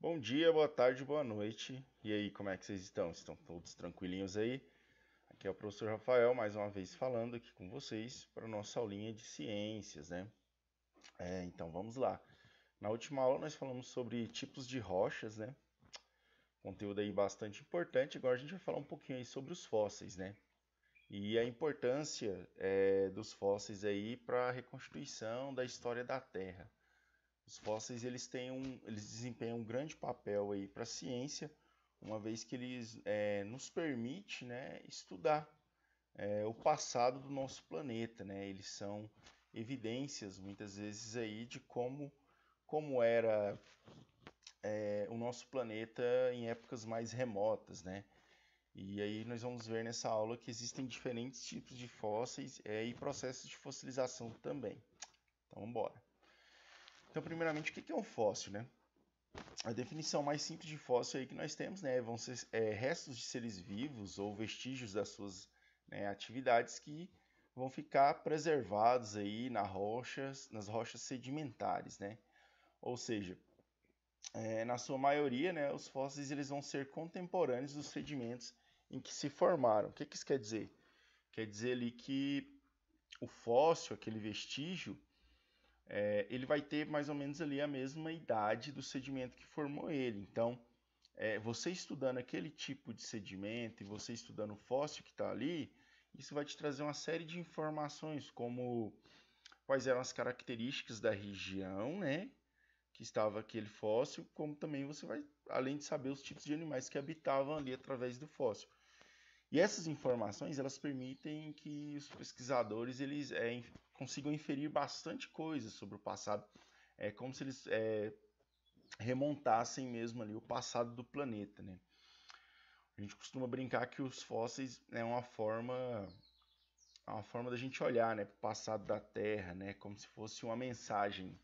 Bom dia, boa tarde, boa noite. E aí, como é que vocês estão? Estão todos tranquilinhos aí? Aqui é o professor Rafael, mais uma vez falando aqui com vocês para a nossa aulinha de ciências, né? É, então vamos lá. Na última aula nós falamos sobre tipos de rochas, né? Conteúdo aí bastante importante. Agora a gente vai falar um pouquinho aí sobre os fósseis, né? E a importância é, dos fósseis aí para a reconstituição da história da Terra. Os fósseis eles têm um, eles desempenham um grande papel aí para a ciência, uma vez que eles é, nos permite né, estudar é, o passado do nosso planeta, né? Eles são evidências muitas vezes aí de como como era é, o nosso planeta em épocas mais remotas, né? E aí nós vamos ver nessa aula que existem diferentes tipos de fósseis é, e processos de fossilização também. Então, vamos embora. Então, primeiramente, o que é um fóssil, né? A definição mais simples de fóssil aí que nós temos, né, vão ser é, restos de seres vivos ou vestígios das suas né, atividades que vão ficar preservados aí na rochas, nas rochas sedimentares, né? Ou seja, é, na sua maioria, né, os fósseis eles vão ser contemporâneos dos sedimentos em que se formaram. O que, que isso quer dizer? Quer dizer ali que o fóssil, aquele vestígio, é, ele vai ter mais ou menos ali a mesma idade do sedimento que formou ele. Então, é, você estudando aquele tipo de sedimento e você estudando o fóssil que está ali, isso vai te trazer uma série de informações, como quais eram as características da região, né? Que estava aquele fóssil, como também você vai, além de saber os tipos de animais que habitavam ali através do fóssil. E essas informações elas permitem que os pesquisadores eles é, consigam inferir bastante coisa sobre o passado. É como se eles é, remontassem mesmo ali o passado do planeta, né? A gente costuma brincar que os fósseis é uma forma é uma forma da gente olhar, né, para o passado da Terra, né, como se fosse uma mensagem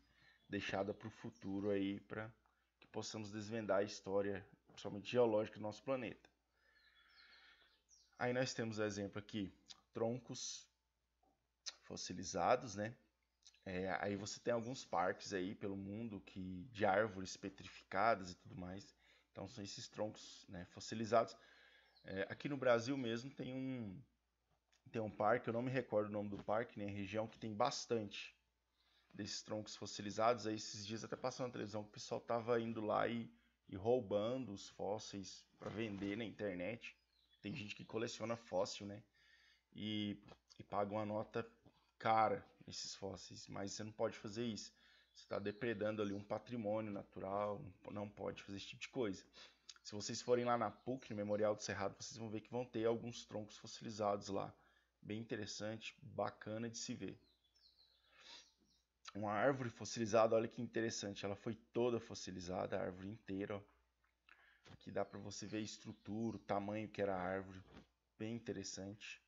deixada para o futuro aí para que possamos desvendar a história, principalmente geológica do nosso planeta. Aí nós temos exemplo aqui, troncos fossilizados, né? É, aí você tem alguns parques aí pelo mundo que de árvores petrificadas e tudo mais. Então são esses troncos né, fossilizados. É, aqui no Brasil mesmo tem um tem um parque, eu não me recordo o nome do parque nem né, a região que tem bastante desses troncos fossilizados. Aí esses dias até passou na televisão que o pessoal tava indo lá e, e roubando os fósseis para vender na internet. Tem gente que coleciona fóssil, né? E, e paga uma nota cara esses fósseis, mas você não pode fazer isso. Você está depredando ali um patrimônio natural, não pode fazer esse tipo de coisa. Se vocês forem lá na PUC, no Memorial do Cerrado, vocês vão ver que vão ter alguns troncos fossilizados lá. Bem interessante, bacana de se ver. Uma árvore fossilizada, olha que interessante, ela foi toda fossilizada, a árvore inteira. Ó. Aqui dá para você ver a estrutura, o tamanho que era a árvore, bem interessante.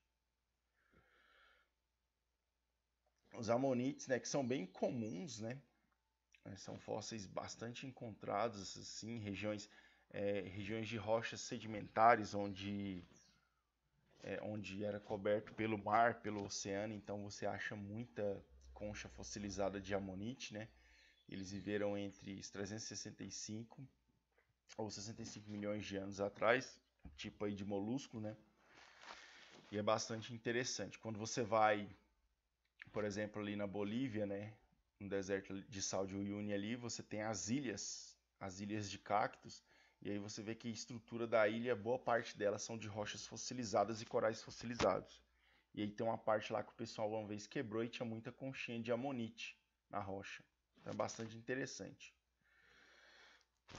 os amonites, né, que são bem comuns, né, né? São fósseis bastante encontrados assim, em regiões, é, regiões de rochas sedimentares, onde, é, onde era coberto pelo mar, pelo oceano. Então você acha muita concha fossilizada de amonite, né? Eles viveram entre 365 ou 65 milhões de anos atrás, tipo aí de molusco, né? E é bastante interessante. Quando você vai por exemplo, ali na Bolívia, né? No deserto de sal de Uyuni ali, você tem as ilhas, as ilhas de cactos, e aí você vê que a estrutura da ilha, boa parte dela são de rochas fossilizadas e corais fossilizados. E aí tem uma parte lá que o pessoal uma vez quebrou e tinha muita conchinha de amonite na rocha. Então é bastante interessante.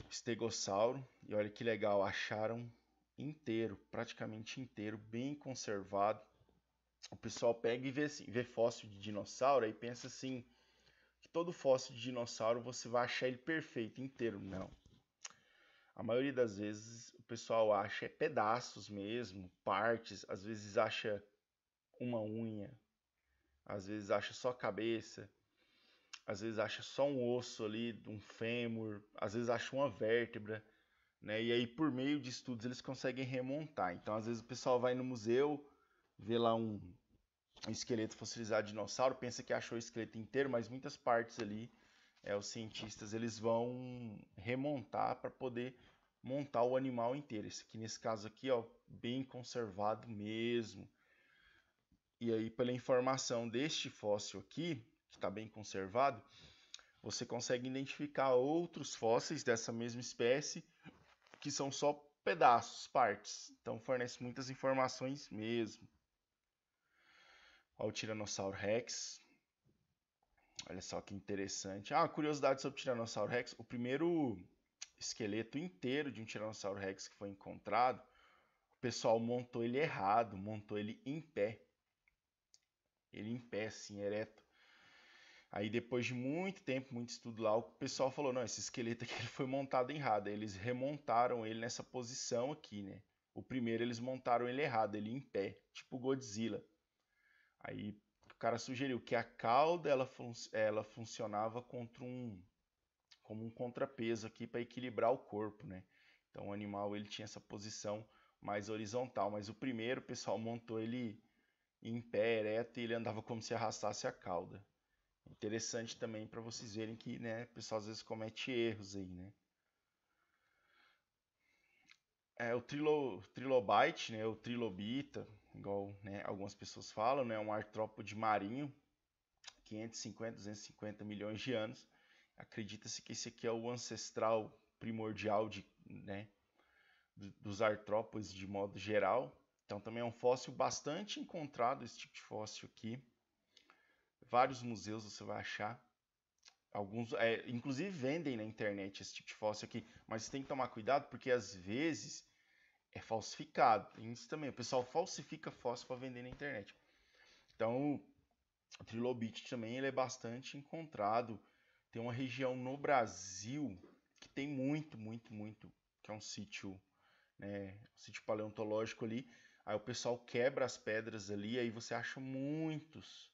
Estegossauro, e olha que legal, acharam inteiro, praticamente inteiro, bem conservado o pessoal pega e vê, assim, vê fóssil de dinossauro e pensa assim que todo fóssil de dinossauro você vai achar ele perfeito inteiro, não. A maioria das vezes o pessoal acha é pedaços mesmo, partes, às vezes acha uma unha, às vezes acha só a cabeça, às vezes acha só um osso ali, um fêmur, às vezes acha uma vértebra, né? E aí por meio de estudos eles conseguem remontar. Então às vezes o pessoal vai no museu, vê lá um, esqueleto fossilizado de dinossauro, pensa que achou o esqueleto inteiro, mas muitas partes ali é, os cientistas eles vão remontar para poder montar o animal inteiro. Esse aqui nesse caso aqui, ó, bem conservado mesmo. E aí pela informação deste fóssil aqui, que está bem conservado, você consegue identificar outros fósseis dessa mesma espécie que são só pedaços, partes. Então fornece muitas informações mesmo. Olha o Tiranossauro Rex. Olha só que interessante. Ah, curiosidade sobre o Tiranossauro Rex. O primeiro esqueleto inteiro de um Tiranossauro Rex que foi encontrado, o pessoal montou ele errado, montou ele em pé. Ele em pé, assim, ereto. Aí depois de muito tempo, muito estudo lá, o pessoal falou, não, esse esqueleto aqui ele foi montado errado. Aí eles remontaram ele nessa posição aqui, né? O primeiro eles montaram ele errado, ele em pé, tipo Godzilla. Aí o cara sugeriu que a cauda ela, fun ela funcionava contra um como um contrapeso aqui para equilibrar o corpo, né? Então o animal ele tinha essa posição mais horizontal, mas o primeiro o pessoal montou ele em pé ereto e ele andava como se arrastasse a cauda. Interessante também para vocês verem que, né, o pessoal às vezes comete erros aí, né? É, o trilo, trilobite, né, o trilobita, igual né, algumas pessoas falam, né, um artrópode marinho, 550, 250 milhões de anos. Acredita-se que esse aqui é o ancestral primordial de, né, dos artrópodes de modo geral. Então também é um fóssil bastante encontrado, esse tipo de fóssil aqui. Vários museus você vai achar. Alguns, é, inclusive vendem na internet esse tipo de fóssil aqui, mas tem que tomar cuidado porque às vezes é falsificado. Tem isso também. O pessoal falsifica fósseis para vender na internet. Então, o trilobite também ele é bastante encontrado. Tem uma região no Brasil que tem muito, muito, muito, que é um sítio, né, um sítio paleontológico ali. Aí o pessoal quebra as pedras ali, aí você acha muitos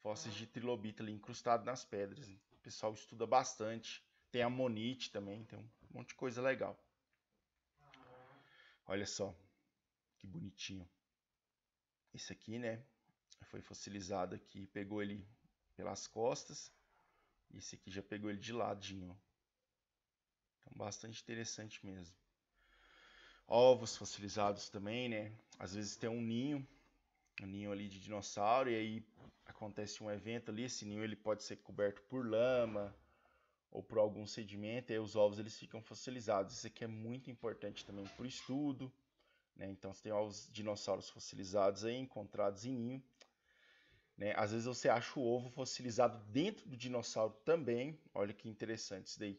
fósseis de trilobita ali incrustados nas pedras. O pessoal estuda bastante. Tem amonite também, tem um monte de coisa legal. Olha só, que bonitinho. Esse aqui, né, foi fossilizado aqui, pegou ele pelas costas. Esse aqui já pegou ele de ladinho. Então, bastante interessante mesmo. Ovos fossilizados também, né? Às vezes tem um ninho, um ninho ali de dinossauro, e aí acontece um evento ali, esse ninho ele pode ser coberto por lama, ou por algum sedimento, e aí os ovos eles ficam fossilizados. Isso aqui é muito importante também para o estudo. Né? Então, você tem ovos dinossauros fossilizados aí, encontrados em ninho. Né? Às vezes você acha o ovo fossilizado dentro do dinossauro também. Olha que interessante isso daí.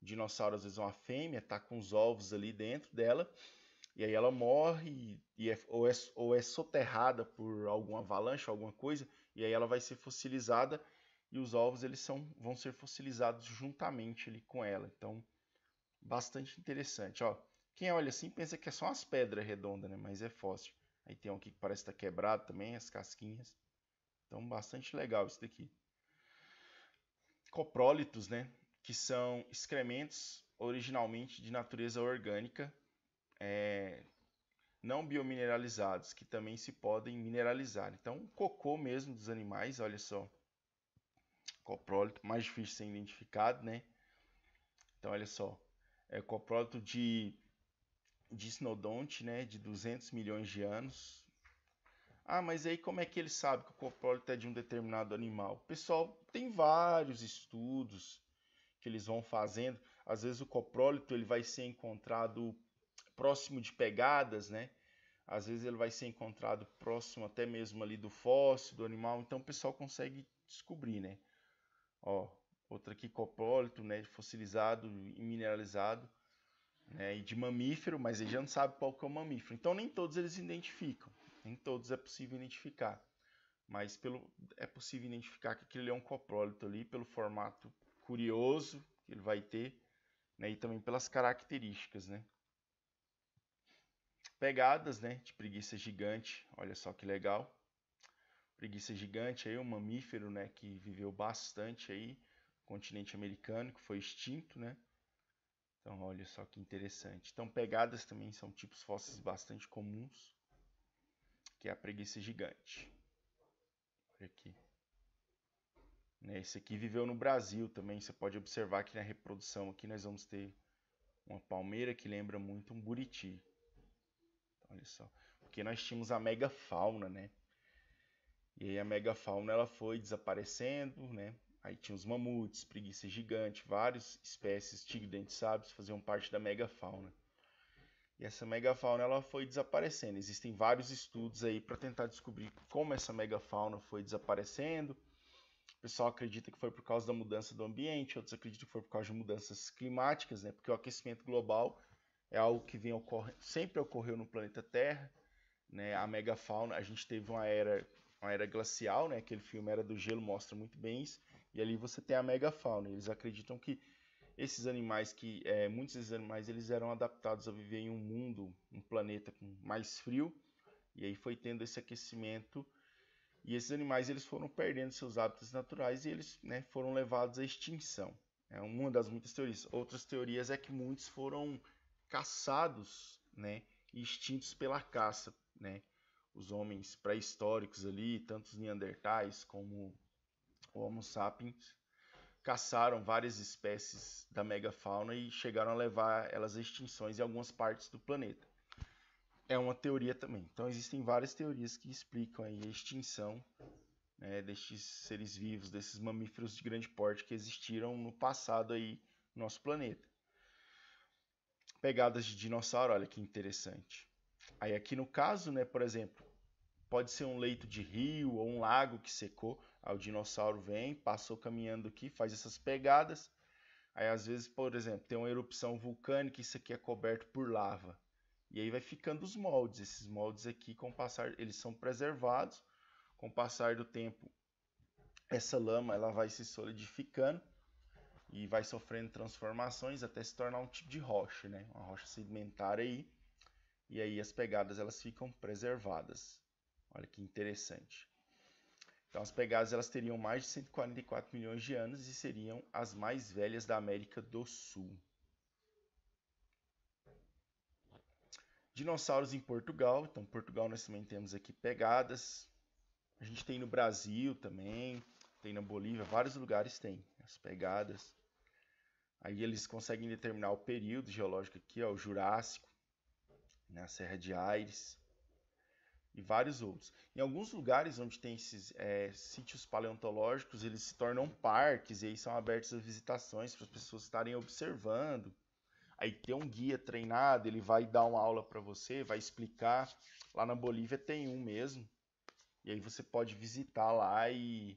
O dinossauro, às vezes, é uma fêmea, tá com os ovos ali dentro dela, e aí ela morre, e, é, ou, é, ou é soterrada por alguma avalanche, alguma coisa, e aí ela vai ser fossilizada e os ovos eles são, vão ser fossilizados juntamente ali com ela. Então, bastante interessante. Ó, quem olha assim pensa que é só umas pedras redondas, né? mas é fóssil. Aí tem um aqui que parece estar tá quebrado também, as casquinhas. Então, bastante legal isso daqui. Coprólitos, né? Que são excrementos originalmente de natureza orgânica, é, não biomineralizados, que também se podem mineralizar. Então, o cocô mesmo dos animais, olha só, coprólito, mais difícil de ser identificado, né? Então, olha só, é coprólito de, de sinodonte, né, de 200 milhões de anos. Ah, mas aí como é que ele sabe que o coprólito é de um determinado animal? Pessoal, tem vários estudos que eles vão fazendo. Às vezes o coprólito ele vai ser encontrado próximo de pegadas, né? Às vezes ele vai ser encontrado próximo até mesmo ali do fóssil do animal, então o pessoal consegue descobrir, né? Ó, outra aqui, coprólito, né, fossilizado e mineralizado, né, e de mamífero, mas ele já não sabe qual que é o mamífero. Então nem todos eles identificam, nem todos é possível identificar. Mas pelo, é possível identificar que aquele é um coprólito ali, pelo formato curioso que ele vai ter, né, e também pelas características, né. Pegadas, né, de preguiça gigante, olha só que legal preguiça gigante aí, um mamífero, né, que viveu bastante aí no continente americano, que foi extinto, né? Então, olha só que interessante. Então, pegadas também são tipos fósseis bastante comuns, que é a preguiça gigante. Olha aqui. Né, esse aqui viveu no Brasil também, você pode observar que na reprodução aqui nós vamos ter uma palmeira que lembra muito um buriti. olha só, porque nós tínhamos a megafauna, né? E aí a megafauna ela foi desaparecendo, né? Aí tinha os mamutes, preguiça gigante, várias espécies, tigre-dente sábios faziam parte da megafauna. E essa megafauna ela foi desaparecendo. Existem vários estudos aí para tentar descobrir como essa megafauna foi desaparecendo. O pessoal acredita que foi por causa da mudança do ambiente, outros acreditam que foi por causa de mudanças climáticas, né? Porque o aquecimento global é algo que vem ocorre, sempre ocorreu no planeta Terra, né? A megafauna, a gente teve uma era uma era glacial, né? Aquele filme Era do Gelo mostra muito bem isso. E ali você tem a megafauna. Eles acreditam que esses animais que é, muitos desses animais eles eram adaptados a viver em um mundo, um planeta com mais frio. E aí foi tendo esse aquecimento e esses animais eles foram perdendo seus hábitos naturais e eles né, foram levados à extinção. É uma das muitas teorias. Outras teorias é que muitos foram caçados, né, e extintos pela caça, né? os homens pré-históricos ali, tanto os neandertais como o Homo sapiens, caçaram várias espécies da megafauna e chegaram a levar elas à extinção em algumas partes do planeta. É uma teoria também. Então existem várias teorias que explicam a extinção né, destes seres vivos, desses mamíferos de grande porte que existiram no passado aí no nosso planeta. Pegadas de dinossauro, olha que interessante. Aí aqui no caso, né, por exemplo, Pode ser um leito de rio ou um lago que secou. Aí o dinossauro vem, passou caminhando aqui, faz essas pegadas. Aí às vezes, por exemplo, tem uma erupção vulcânica, isso aqui é coberto por lava. E aí vai ficando os moldes. Esses moldes aqui, com passar, eles são preservados. Com o passar do tempo, essa lama ela vai se solidificando e vai sofrendo transformações até se tornar um tipo de rocha, né? Uma rocha sedimentar aí. E aí as pegadas elas ficam preservadas. Olha que interessante. Então as pegadas elas teriam mais de 144 milhões de anos e seriam as mais velhas da América do Sul. Dinossauros em Portugal, então Portugal nós também temos aqui pegadas. A gente tem no Brasil também, tem na Bolívia, vários lugares tem as pegadas. Aí eles conseguem determinar o período geológico aqui, ó, o Jurássico, na né, Serra de Aires e vários outros. Em alguns lugares onde tem esses é, sítios paleontológicos, eles se tornam parques e aí são abertos as visitações para as pessoas estarem observando. Aí tem um guia treinado, ele vai dar uma aula para você, vai explicar. Lá na Bolívia tem um mesmo. E aí você pode visitar lá e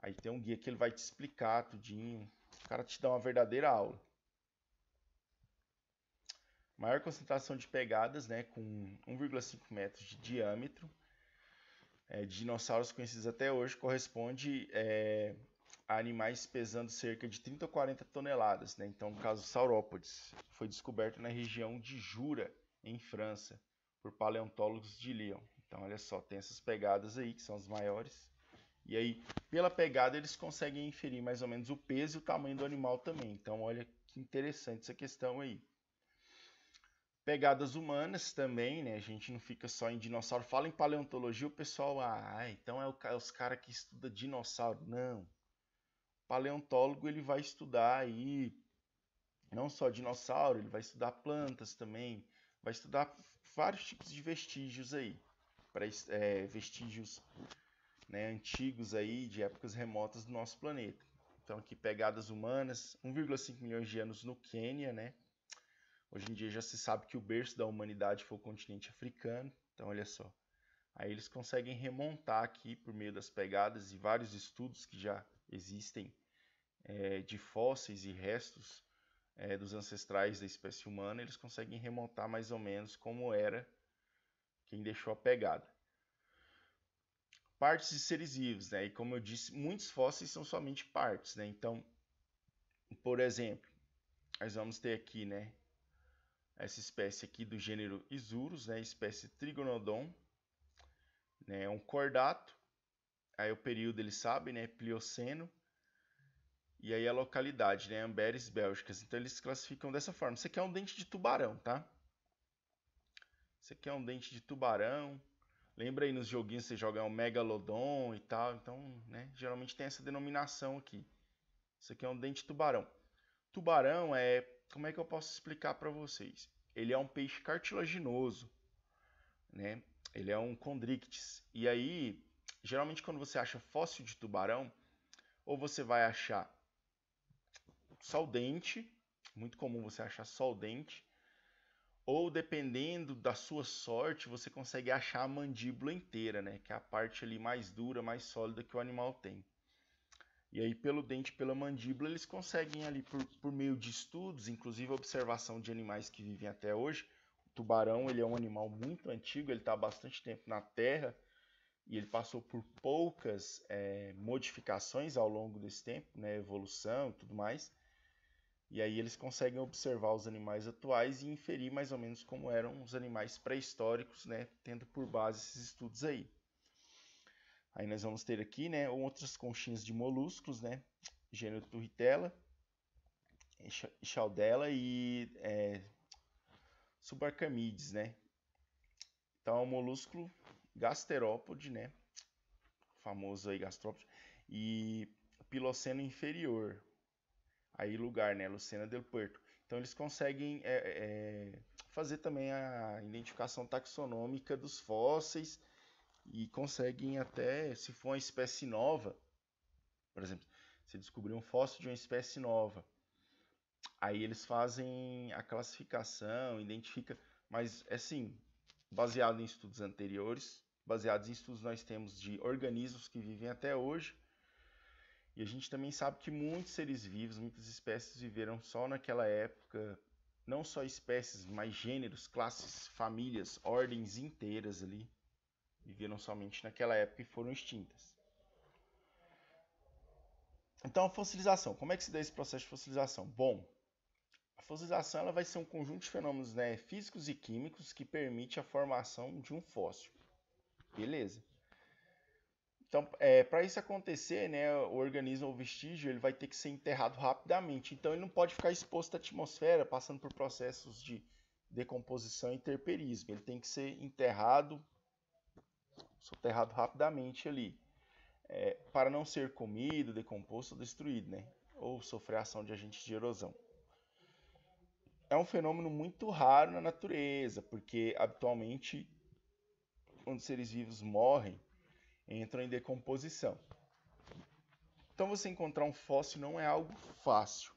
aí tem um guia que ele vai te explicar tudinho. O cara te dá uma verdadeira aula maior concentração de pegadas, né, com 1,5 metros de diâmetro, é, de dinossauros conhecidos até hoje, corresponde é, a animais pesando cerca de 30 ou 40 toneladas. Né? Então, o caso saurópodes foi descoberto na região de Jura, em França, por paleontólogos de Lyon. Então, olha só, tem essas pegadas aí, que são as maiores. E aí, pela pegada, eles conseguem inferir mais ou menos o peso e o tamanho do animal também. Então, olha que interessante essa questão aí pegadas humanas também, né? A gente não fica só em dinossauro. Fala em paleontologia, o pessoal, ah, então é, o, é os caras que estuda dinossauro. Não. O paleontólogo ele vai estudar aí não só dinossauro, ele vai estudar plantas também, vai estudar vários tipos de vestígios aí, para é, vestígios né, antigos aí de épocas remotas do nosso planeta. Então aqui pegadas humanas, 1,5 milhões de anos no Quênia, né? Hoje em dia já se sabe que o berço da humanidade foi o continente africano. Então, olha só. Aí eles conseguem remontar aqui por meio das pegadas e vários estudos que já existem é, de fósseis e restos é, dos ancestrais da espécie humana, eles conseguem remontar mais ou menos como era quem deixou a pegada. Partes de seres vivos, né? E como eu disse, muitos fósseis são somente partes, né? Então, por exemplo, nós vamos ter aqui, né? Essa espécie aqui do gênero Isurus, né, espécie Trigonodon, né, é um cordato. Aí o período ele sabe, né, é Plioceno. E aí a localidade, né, Amberes Bélgicas. Então eles classificam dessa forma. Isso aqui é um dente de tubarão, tá? Isso aqui é um dente de tubarão. Lembra aí nos joguinhos você joga um megalodon e tal, então, né, geralmente tem essa denominação aqui. Isso aqui é um dente de tubarão. Tubarão é como é que eu posso explicar para vocês? Ele é um peixe cartilaginoso, né? Ele é um condrictis. E aí, geralmente quando você acha fóssil de tubarão, ou você vai achar só o dente, muito comum você achar só o dente, ou dependendo da sua sorte, você consegue achar a mandíbula inteira, né? Que é a parte ali mais dura, mais sólida que o animal tem. E aí, pelo dente pela mandíbula, eles conseguem ali, por, por meio de estudos, inclusive observação de animais que vivem até hoje. O tubarão ele é um animal muito antigo, ele está há bastante tempo na Terra e ele passou por poucas é, modificações ao longo desse tempo, né, evolução e tudo mais. E aí eles conseguem observar os animais atuais e inferir mais ou menos como eram os animais pré-históricos, né, tendo por base esses estudos aí. Aí nós vamos ter aqui, né, outras conchinhas de moluscos, né, gênero Turritella, Chaldela e é, Subarcamides, né. Então, é um molusco gasterópode, né, famoso aí gastrópode, e Piloceno inferior, aí lugar, né, Lucena del Puerto. Então, eles conseguem é, é, fazer também a identificação taxonômica dos fósseis, e conseguem até, se for uma espécie nova, por exemplo, se descobrir um fóssil de uma espécie nova, aí eles fazem a classificação, identifica, mas assim, baseado em estudos anteriores, baseados em estudos nós temos de organismos que vivem até hoje, e a gente também sabe que muitos seres vivos, muitas espécies viveram só naquela época, não só espécies, mas gêneros, classes, famílias, ordens inteiras ali viveram somente naquela época e foram extintas. Então, a fossilização. Como é que se dá esse processo de fossilização? Bom, a fossilização ela vai ser um conjunto de fenômenos né, físicos e químicos que permite a formação de um fóssil. Beleza. Então, é, para isso acontecer, né, o organismo ou vestígio ele vai ter que ser enterrado rapidamente. Então, ele não pode ficar exposto à atmosfera, passando por processos de decomposição e terperismo. Ele tem que ser enterrado soterrado rapidamente ali, é, para não ser comido, decomposto ou destruído, né? ou sofrer ação de agentes de erosão. É um fenômeno muito raro na natureza, porque habitualmente, quando seres vivos morrem, entram em decomposição. Então, você encontrar um fóssil não é algo fácil,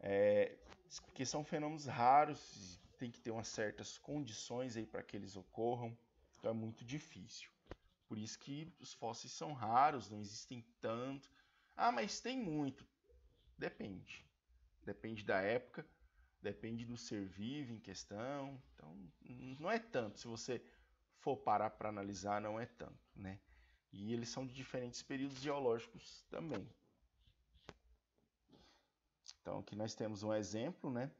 é, porque são fenômenos raros, tem que ter umas certas condições aí para que eles ocorram então é muito difícil. Por isso que os fósseis são raros, não existem tanto. Ah, mas tem muito. Depende. Depende da época, depende do ser vivo em questão. Então, não é tanto. Se você for parar para analisar, não é tanto, né? E eles são de diferentes períodos geológicos também. Então, aqui nós temos um exemplo, né?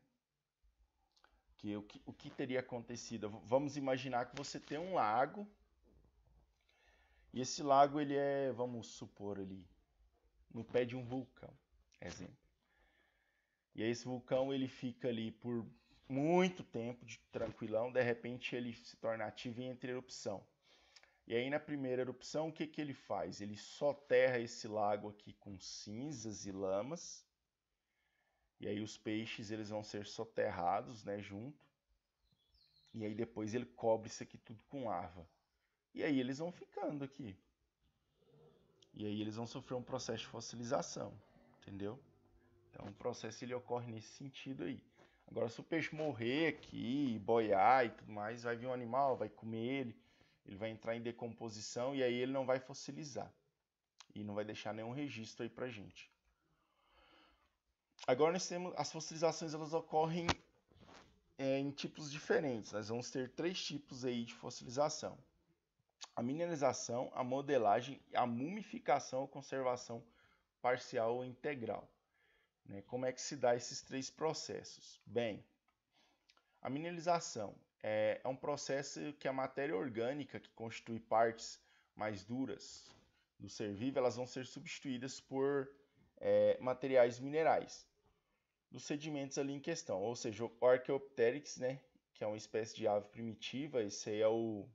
o que, o que teria acontecido? Vamos imaginar que você tem um lago e esse lago ele é, vamos supor ali, no pé de um vulcão, exemplo. E aí esse vulcão ele fica ali por muito tempo de tranquilão, de repente ele se torna ativo e entra em erupção. E aí na primeira erupção o que que ele faz? Ele soterra esse lago aqui com cinzas e lamas e aí os peixes eles vão ser soterrados, né, junto. E aí depois ele cobre isso aqui tudo com lava. E aí eles vão ficando aqui. E aí eles vão sofrer um processo de fossilização, entendeu? Então o processo ele ocorre nesse sentido aí. Agora se o peixe morrer aqui, boiar e tudo mais, vai vir um animal, vai comer ele, ele vai entrar em decomposição e aí ele não vai fossilizar. E não vai deixar nenhum registro aí pra gente agora nós temos as fossilizações elas ocorrem é, em tipos diferentes. Nós vamos ter três tipos aí de fossilização: a mineralização, a modelagem, a mumificação ou conservação parcial ou integral. Né? Como é que se dá esses três processos? Bem, a mineralização é, é um processo que a matéria orgânica que constitui partes mais duras do ser vivo, elas vão ser substituídas por é, materiais minerais dos sedimentos ali em questão, ou seja, o Archaeopteryx, né, que é uma espécie de ave primitiva, esse aí é o,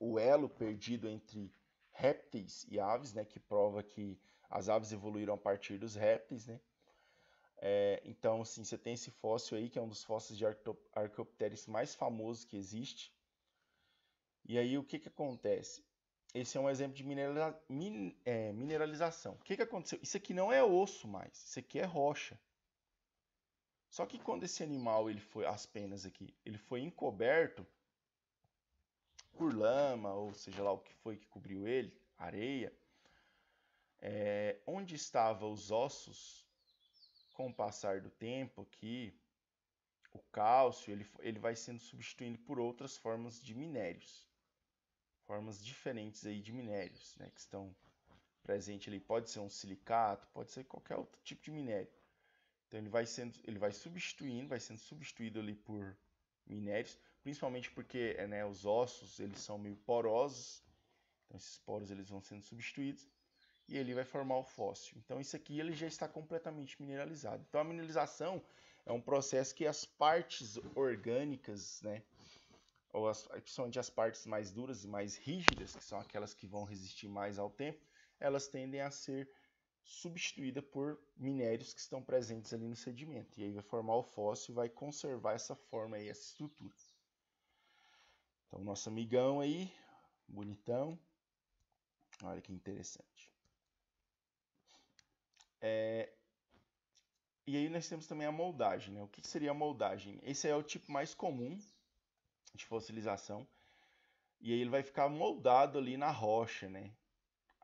o elo perdido entre répteis e aves, né, que prova que as aves evoluíram a partir dos répteis, né. É, então, assim, você tem esse fóssil aí, que é um dos fósseis de Archaeopteryx mais famosos que existe. E aí, o que, que acontece? Esse é um exemplo de mineraliza min é, mineralização. O que, que aconteceu? Isso aqui não é osso mais, isso aqui é rocha. Só que quando esse animal ele foi as penas aqui, ele foi encoberto por lama ou seja lá o que foi que cobriu ele, areia, é, onde estavam os ossos com o passar do tempo aqui, o cálcio ele, ele vai sendo substituído por outras formas de minérios, formas diferentes aí de minérios, né, que estão presentes ali. Pode ser um silicato, pode ser qualquer outro tipo de minério. Então ele vai sendo, ele vai substituindo, vai sendo substituído ali por minérios, principalmente porque é, né, os ossos eles são meio porosos, então esses poros eles vão sendo substituídos e ele vai formar o fóssil. Então isso aqui ele já está completamente mineralizado. Então a mineralização é um processo que as partes orgânicas, né, ou as, principalmente as partes mais duras e mais rígidas, que são aquelas que vão resistir mais ao tempo, elas tendem a ser substituída por minérios que estão presentes ali no sedimento. E aí vai formar o fóssil e vai conservar essa forma aí, essa estrutura. Então, nosso amigão aí, bonitão. Olha que interessante. É... E aí nós temos também a moldagem. Né? O que seria a moldagem? Esse é o tipo mais comum de fossilização. E aí ele vai ficar moldado ali na rocha, né?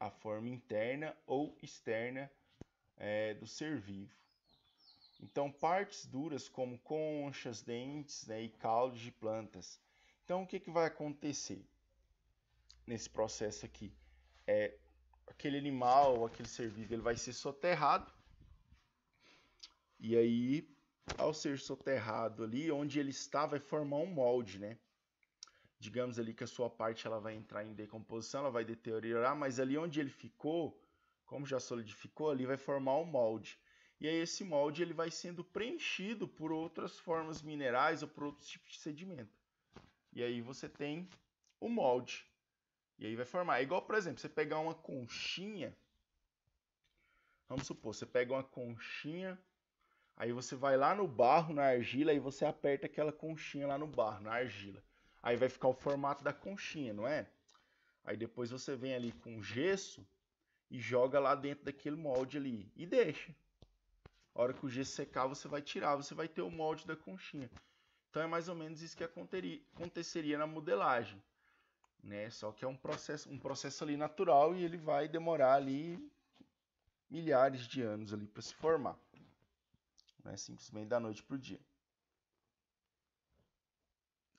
a forma interna ou externa é, do ser vivo. Então, partes duras como conchas, dentes né, e caules de plantas. Então, o que, que vai acontecer nesse processo aqui? É, aquele animal, aquele ser vivo, ele vai ser soterrado. E aí, ao ser soterrado ali, onde ele está, vai formar um molde, né? digamos ali que a sua parte ela vai entrar em decomposição, ela vai deteriorar, mas ali onde ele ficou, como já solidificou, ali vai formar um molde. E aí esse molde ele vai sendo preenchido por outras formas minerais ou por outros tipos de sedimento. E aí você tem o molde. E aí vai formar. É igual, por exemplo, você pegar uma conchinha. Vamos supor, você pega uma conchinha Aí você vai lá no barro, na argila, e você aperta aquela conchinha lá no barro, na argila. Aí vai ficar o formato da conchinha, não é? Aí depois você vem ali com gesso e joga lá dentro daquele molde ali e deixa. A hora que o gesso secar, você vai tirar, você vai ter o molde da conchinha. Então é mais ou menos isso que aconteceria na modelagem, né? Só que é um processo, um processo ali natural e ele vai demorar ali milhares de anos ali para se formar. Não é simplesmente da noite pro dia.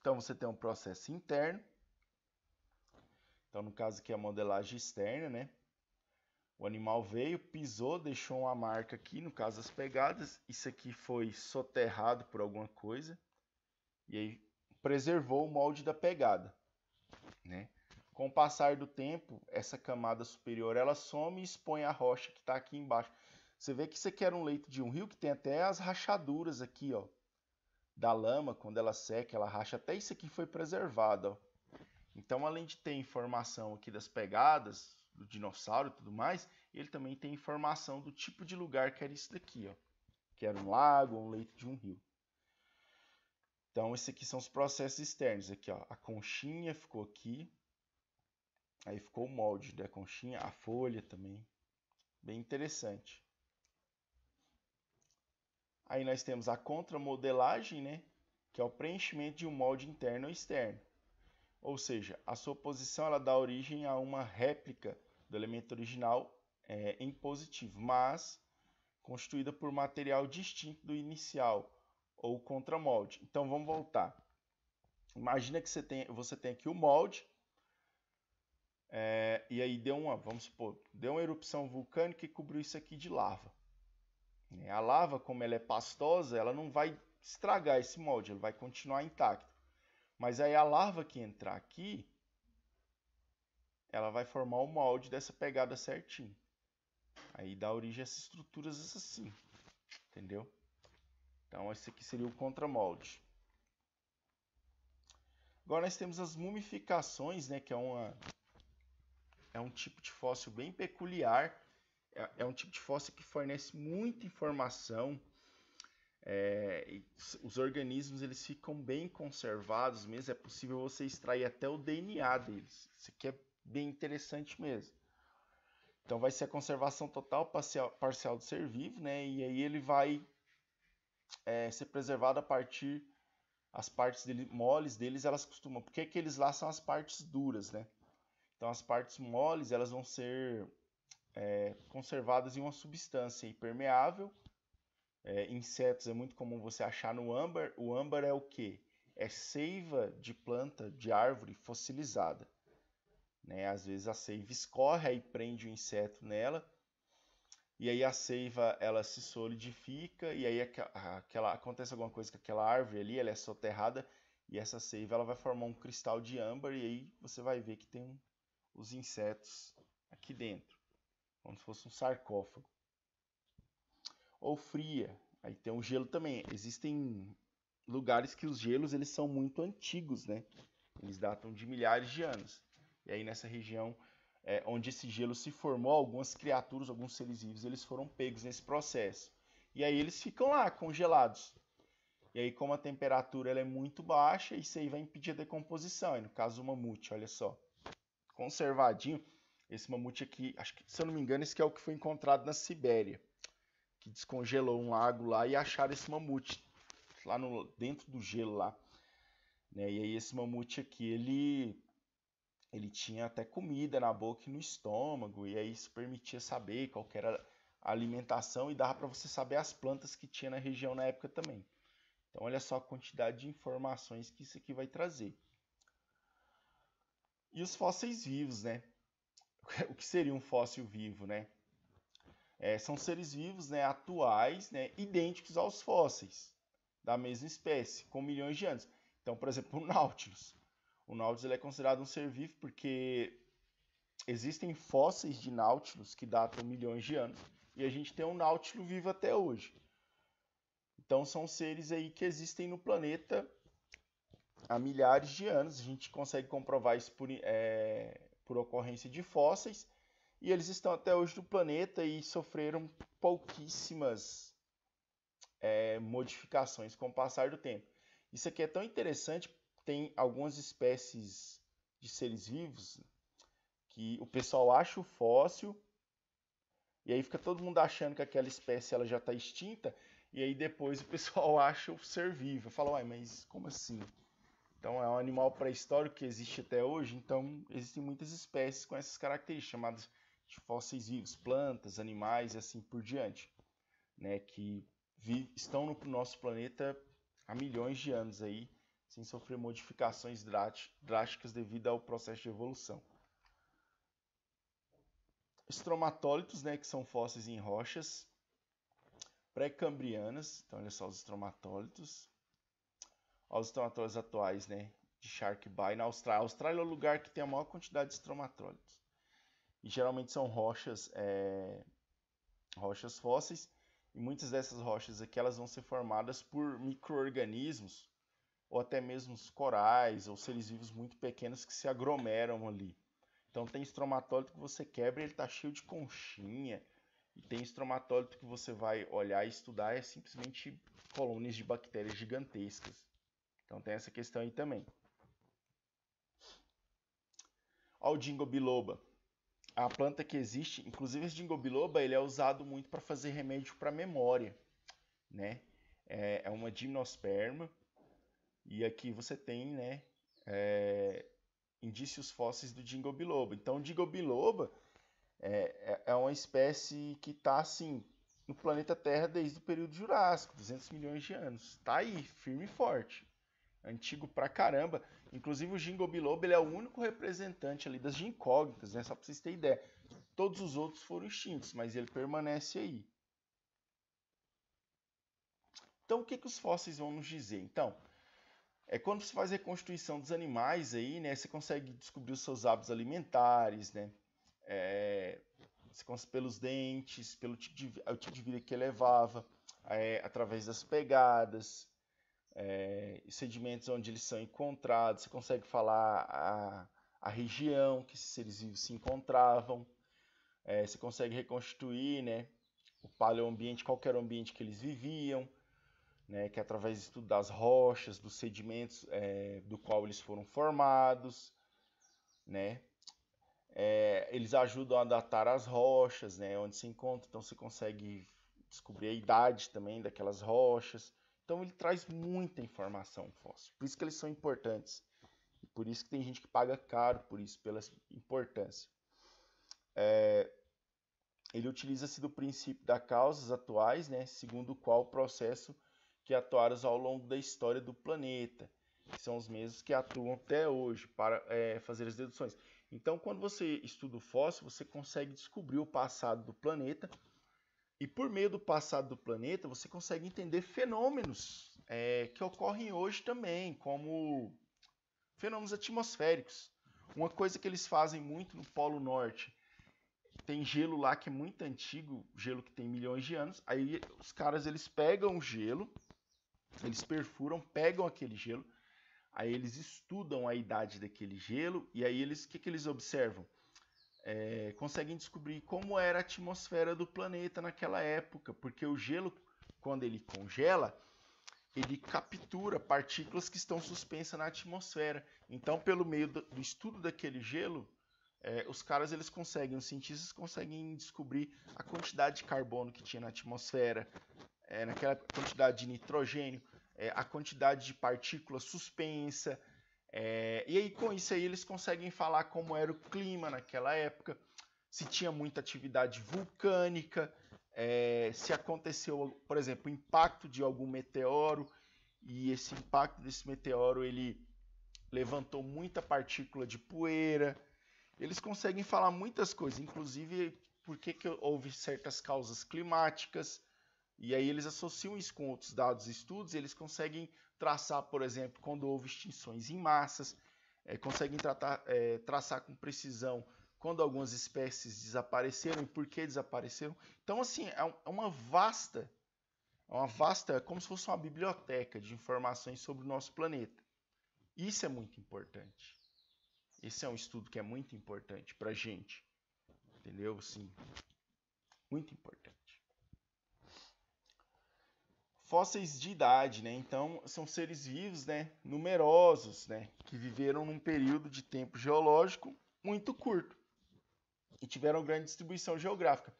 Então você tem um processo interno. Então no caso aqui é a modelagem externa, né? O animal veio, pisou, deixou uma marca aqui, no caso as pegadas. Isso aqui foi soterrado por alguma coisa. E aí preservou o molde da pegada, né? Com o passar do tempo, essa camada superior ela some e expõe a rocha que está aqui embaixo. Você vê que isso aqui era um leito de um rio que tem até as rachaduras aqui, ó da lama, quando ela seca, ela racha. Até isso aqui foi preservado. Ó. Então, além de ter informação aqui das pegadas, do dinossauro e tudo mais, ele também tem informação do tipo de lugar que era isso daqui, ó. Que era um lago ou um leito de um rio. Então, esses aqui são os processos externos. Aqui, ó, a conchinha ficou aqui. Aí ficou o molde da conchinha, a folha também. Bem interessante. Aí nós temos a contramodelagem, né? que é o preenchimento de um molde interno ou externo. Ou seja, a suposição ela dá origem a uma réplica do elemento original é, em positivo, mas constituída por material distinto do inicial ou contramolde. Então vamos voltar. Imagina que você tem, você tem aqui o molde é, e aí deu uma, vamos supor, deu uma erupção vulcânica e cobriu isso aqui de lava. Né? A lava, como ela é pastosa, ela não vai estragar esse molde, ele vai continuar intacto. Mas aí a larva que entrar aqui, ela vai formar o molde dessa pegada certinho. Aí dá origem a essas estruturas assim, entendeu? Então esse aqui seria o contramolde. Agora nós temos as mumificações, né, que é, uma, é um tipo de fóssil bem peculiar é, é, um tipo de fóssil que fornece muita informação. É, os organismos eles ficam bem conservados mesmo. É possível você extrair até o DNA deles. Isso aqui é bem interessante mesmo. Então vai ser a conservação total parcial, parcial do ser vivo, né? E aí ele vai é, ser preservado a partir as partes dele, moles deles, elas costumam. Porque aqueles lá são as partes duras, né? Então as partes moles elas vão ser é, conservadas em uma substância impermeável. É, insetos é muito comum você achar no âmbar. O âmbar é o que? É seiva de planta, de árvore fossilizada. Né? Às vezes a seiva escorre e prende o um inseto nela. E aí a seiva ela se solidifica e aí aquela, acontece alguma coisa com aquela árvore ali, ela é soterrada e essa seiva ela vai formar um cristal de âmbar e aí você vai ver que tem os insetos aqui dentro como se fosse um sarcófago. Ou fria, aí tem o gelo também. Existem lugares que os gelos eles são muito antigos, né? Eles datam de milhares de anos. E aí nessa região é, onde esse gelo se formou, algumas criaturas, alguns seres vivos, eles foram pegos nesse processo. E aí eles ficam lá congelados. E aí como a temperatura ela é muito baixa, isso aí vai impedir a decomposição. E no caso o mamute, olha só, conservadinho. Esse mamute aqui, acho que, se eu não me engano, esse que é o que foi encontrado na Sibéria, que descongelou um lago lá e acharam esse mamute lá no, dentro do gelo lá. Né? E aí esse mamute aqui, ele ele tinha até comida na boca e no estômago, e aí isso permitia saber qual era a alimentação e dava para você saber as plantas que tinha na região na época também. Então olha só a quantidade de informações que isso aqui vai trazer. E os fósseis vivos, né? o que seria um fóssil vivo, né? É, são seres vivos né, atuais, né, idênticos aos fósseis da mesma espécie, com milhões de anos. Então, por exemplo, o Nautilus. O Nautilus ele é considerado um ser vivo porque existem fósseis de Nautilus que datam milhões de anos e a gente tem um Nautilus vivo até hoje. Então são seres aí que existem no planeta há milhares de anos. A gente consegue comprovar isso por, é, por ocorrência de fósseis, e eles estão até hoje no planeta e sofreram pouquíssimas é, modificações com o passar do tempo. Isso aqui é tão interessante, tem algumas espécies de seres vivos que o pessoal acha o fóssil e aí fica todo mundo achando que aquela espécie ela já está extinta e aí depois o pessoal acha o ser vivo. Fala, uai, mas como assim? Então é um animal pré-histórico que existe até hoje, então existem muitas espécies com essas características, chamadas de fósseis vivos, plantas, animais e assim por diante, né, que estão no nosso planeta há milhões de anos aí, sem sofrer modificações drásticas devido ao processo de evolução. Estromatólitos, né, que são fósseis em rochas pré-cambrianas, então olha só os estromatólitos, aos estromatoses atuais, né? De Shark Bay na Austrália. A Austrália é o lugar que tem a maior quantidade de estromatólitos. E geralmente são rochas, é... rochas fósseis. E muitas dessas rochas aqui elas vão ser formadas por micro-organismos ou até mesmo os corais ou seres vivos muito pequenos que se aglomeram ali. Então tem estromatólito que você quebra e ele está cheio de conchinha. E tem estromatólito que você vai olhar e estudar é simplesmente colônias de bactérias gigantescas. Então tem essa questão aí também. Olha o jingo biloba. A planta que existe, inclusive esse jingo biloba, ele é usado muito para fazer remédio para memória, né? É, é, uma gimnosperma. E aqui você tem, né, é, indícios fósseis do jingo biloba. Então, o jingo biloba é, é, é uma espécie que está assim no planeta Terra desde o período Jurássico, 200 milhões de anos. Está aí, firme e forte antigo pra caramba. Inclusive o Jingle Biloba ele é o único representante ali das incógnitas, né? Só pra vocês terem ideia. Todos os outros foram extintos, mas ele permanece aí. Então o que, que os fósseis vão nos dizer? Então, é quando você faz a reconstituição dos animais aí, né? Você consegue descobrir os seus hábitos alimentares, né? É, você consegue pelos dentes, pelo tipo de, o tipo de vida que ele levava, é, através das pegadas, é, sedimentos onde eles são encontrados, você consegue falar a, a região que esses seres vivos se encontravam, é, você consegue reconstituir né, o paleoambiente, qualquer ambiente que eles viviam, né, que é através do estudo das rochas, dos sedimentos é, do qual eles foram formados, né, é, eles ajudam a datar as rochas, né, onde se encontram, então você consegue descobrir a idade também daquelas rochas, então ele traz muita informação fóssil. Por isso que eles são importantes. E por isso que tem gente que paga caro por isso, pela importância. É, ele utiliza-se do princípio da causas atuais, né, segundo o qual o processo que atuaram ao longo da história do planeta, que são os mesmos que atuam até hoje para é, fazer as deduções. Então, quando você estuda o fóssil, você consegue descobrir o passado do planeta e por meio do passado do planeta, você consegue entender fenômenos é, que ocorrem hoje também, como fenômenos atmosféricos. Uma coisa que eles fazem muito no Polo Norte, tem gelo lá que é muito antigo, gelo que tem milhões de anos. Aí os caras eles pegam o gelo, eles perfuram, pegam aquele gelo, aí eles estudam a idade daquele gelo e aí eles o que, que eles observam? é, conseguem descobrir como era a atmosfera do planeta naquela época, porque o gelo, quando ele congela, ele captura partículas que estão suspensas na atmosfera. Então, pelo meio do estudo daquele gelo, é, os caras eles conseguem, os cientistas conseguem descobrir a quantidade de carbono que tinha na atmosfera, é, naquela quantidade de nitrogênio, a quantidade de partículas suspensa, é, e aí, com isso aí, eles conseguem falar como era o clima naquela época, se tinha muita atividade vulcânica, é, se aconteceu, por exemplo, o impacto de algum meteoro, e esse impacto desse meteoro ele levantou muita partícula de poeira. Eles conseguem falar muitas coisas, inclusive por que, que houve certas causas climáticas, e aí eles associam isso com outros dados e estudos, e eles conseguem traçar, por exemplo, quando houve extinções em massas, é, conseguem tratar, é, eh, traçar com precisão quando algumas espécies desapareceram e por que desapareceram. Então, assim, é, um, é uma vasta, é uma vasta, é como se fosse uma biblioteca de informações sobre o nosso planeta. Isso é muito importante. Esse é um estudo que é muito importante para gente, entendeu? Sim, muito importante fósseis de idade, né? Então são seres vivos, né, numerosos, né, que viveram num período de tempo geológico muito curto e tiveram grande distribuição geográfica.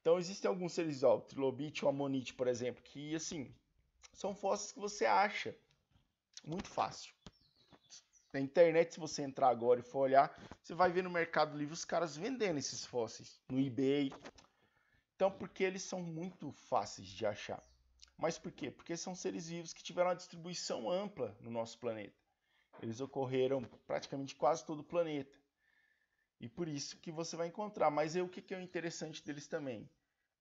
Então existem alguns seres, ó, o trilobite ou amonite, por exemplo, que assim são fósseis que você acha muito fácil. Na internet, se você entrar agora e for olhar, você vai ver no Mercado Livre os caras vendendo esses fósseis no eBay. Então, porque eles são muito fáceis de achar. Mas por quê? Porque são seres vivos que tiveram uma distribuição ampla no nosso planeta. Eles ocorreram praticamente quase todo o planeta. E por isso que você vai encontrar. Mas é o que é interessante deles também?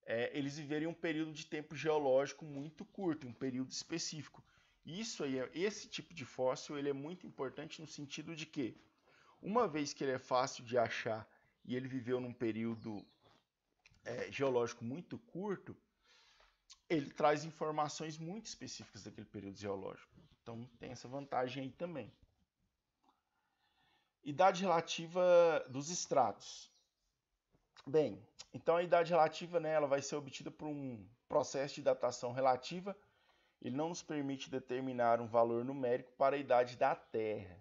É, eles viverem um período de tempo geológico muito curto, um período específico. Isso aí, é, esse tipo de fóssil, ele é muito importante no sentido de que, uma vez que ele é fácil de achar e ele viveu num período é, geológico muito curto, ele traz informações muito específicas daquele período geológico. Então tem essa vantagem aí também. Idade relativa dos estratos. Bem, então a idade relativa né, ela vai ser obtida por um processo de datação relativa. Ele não nos permite determinar um valor numérico para a idade da Terra,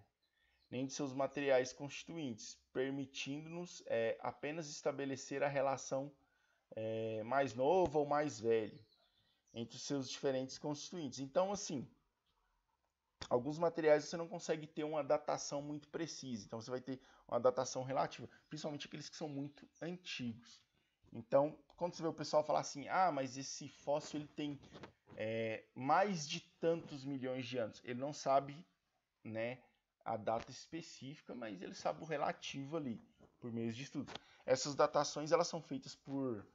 nem de seus materiais constituintes, permitindo-nos é, apenas estabelecer a relação é, mais novo ou mais velho entre os seus diferentes constituintes. Então, assim, alguns materiais você não consegue ter uma datação muito precisa. Então, você vai ter uma datação relativa, principalmente aqueles que são muito antigos. Então, quando você vê o pessoal falar assim, ah, mas esse fóssil ele tem é, mais de tantos milhões de anos, ele não sabe, né, a data específica, mas ele sabe o relativo ali por meio de estudos. Essas datações elas são feitas por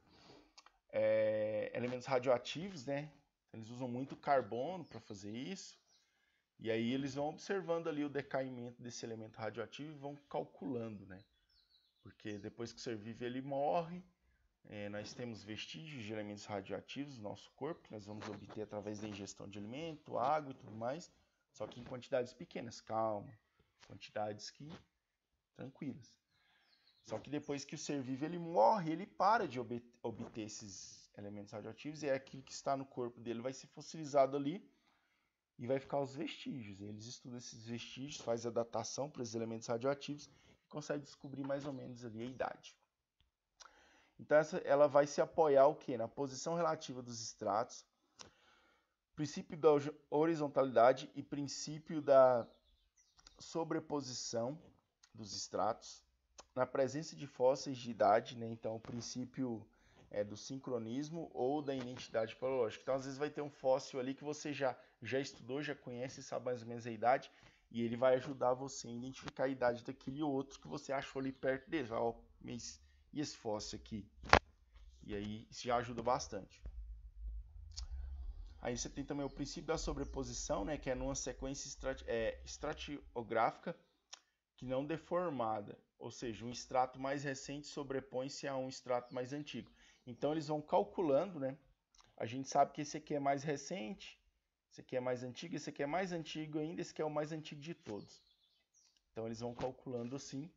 é, elementos radioativos, né? Eles usam muito carbono para fazer isso. E aí eles vão observando ali o decaimento desse elemento radioativo e vão calculando, né? Porque depois que o ser vive ele morre, é, nós temos vestígios de elementos radioativos no nosso corpo, que nós vamos obter através da ingestão de alimento, água e tudo mais, só que em quantidades pequenas, calma, quantidades que tranquilas. Só que depois que o ser vivo ele morre, ele para de obter esses elementos radioativos e é aquilo que está no corpo dele vai ser fossilizado ali e vai ficar os vestígios. Eles estudam esses vestígios, fazem a datação para esses elementos radioativos e conseguem descobrir mais ou menos ali a idade. Então essa, ela vai se apoiar o quê? Na posição relativa dos estratos, princípio da horizontalidade e princípio da sobreposição dos estratos, na presença de fósseis de idade, né? Então, o princípio é, do sincronismo ou da identidade paleológica. Então, às vezes vai ter um fóssil ali que você já, já estudou, já conhece, sabe mais ou menos a idade, e ele vai ajudar você a identificar a idade daquele outro que você achou ali perto dele. Vai, ó, mas e esse fóssil aqui? E aí, isso já ajuda bastante. Aí você tem também o princípio da sobreposição, né, que é numa sequência estratigráfica. é, que não deformada, ou seja, um extrato mais recente sobrepõe-se a um extrato mais antigo. Então eles vão calculando, né? A gente sabe que esse aqui é mais recente, esse aqui é mais antigo, esse aqui é mais antigo ainda, esse aqui é o mais antigo de todos. Então eles vão calculando assim.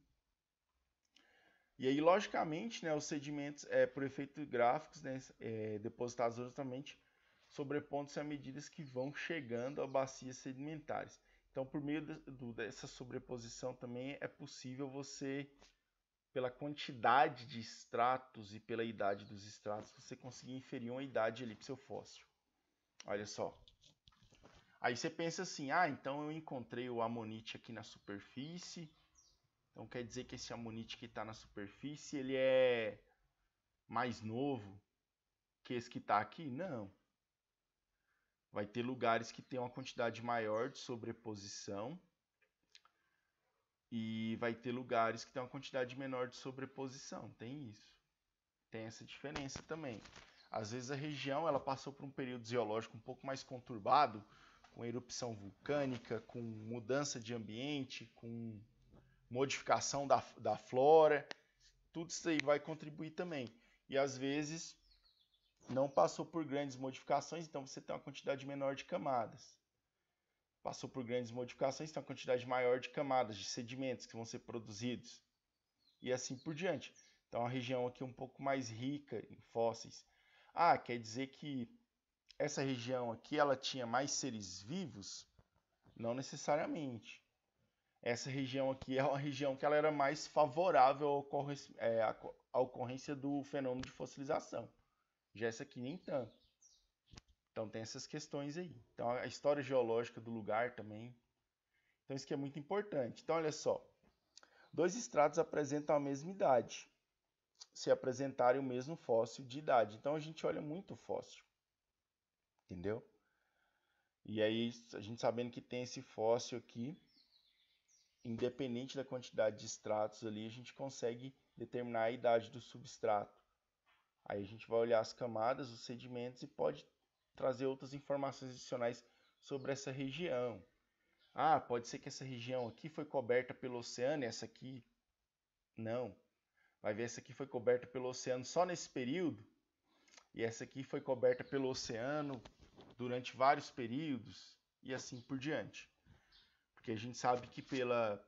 E aí, logicamente, né, os sedimentos, é, por efeito gráficos, né, é, depositados horizontalmente, sobrepondo-se a medidas que vão chegando a bacias sedimentares. Então, por meio de, do, dessa sobreposição também é possível você, pela quantidade de estratos e pela idade dos estratos, você conseguir inferir uma idade ali para seu fóssil. Olha só. Aí você pensa assim, ah, então eu encontrei o amonite aqui na superfície. Então quer dizer que esse amonite que está na superfície, ele é mais novo que esse que está aqui? Não vai ter lugares que tem uma quantidade maior de sobreposição e vai ter lugares que tem uma quantidade menor de sobreposição. Tem isso. Tem essa diferença também. Às vezes a região ela passou por um período geológico um pouco mais conturbado, com erupção vulcânica, com mudança de ambiente, com modificação da, da flora. Tudo isso aí vai contribuir também. E às vezes não passou por grandes modificações, então você tem uma quantidade menor de camadas. Passou por grandes modificações, tem uma quantidade maior de camadas, de sedimentos que vão ser produzidos. E assim por diante. Então, a região aqui é um pouco mais rica em fósseis. Ah, quer dizer que essa região aqui ela tinha mais seres vivos? Não necessariamente. Essa região aqui é uma região que ela era mais favorável à ocorrência, é, à ocorrência do fenômeno de fossilização. Já essa aqui nem tanto. Então tem essas questões aí. Então a história geológica do lugar também. Então isso que é muito importante. Então olha só. Dois estratos apresentam a mesma idade, se apresentarem o mesmo fóssil de idade. Então a gente olha muito o fóssil. Entendeu? E aí a gente sabendo que tem esse fóssil aqui, independente da quantidade de estratos ali, a gente consegue determinar a idade do substrato. Aí a gente vai olhar as camadas, os sedimentos e pode trazer outras informações adicionais sobre essa região. Ah, pode ser que essa região aqui foi coberta pelo oceano e essa aqui não. Vai ver essa aqui foi coberta pelo oceano só nesse período e essa aqui foi coberta pelo oceano durante vários períodos e assim por diante. Porque a gente sabe que pela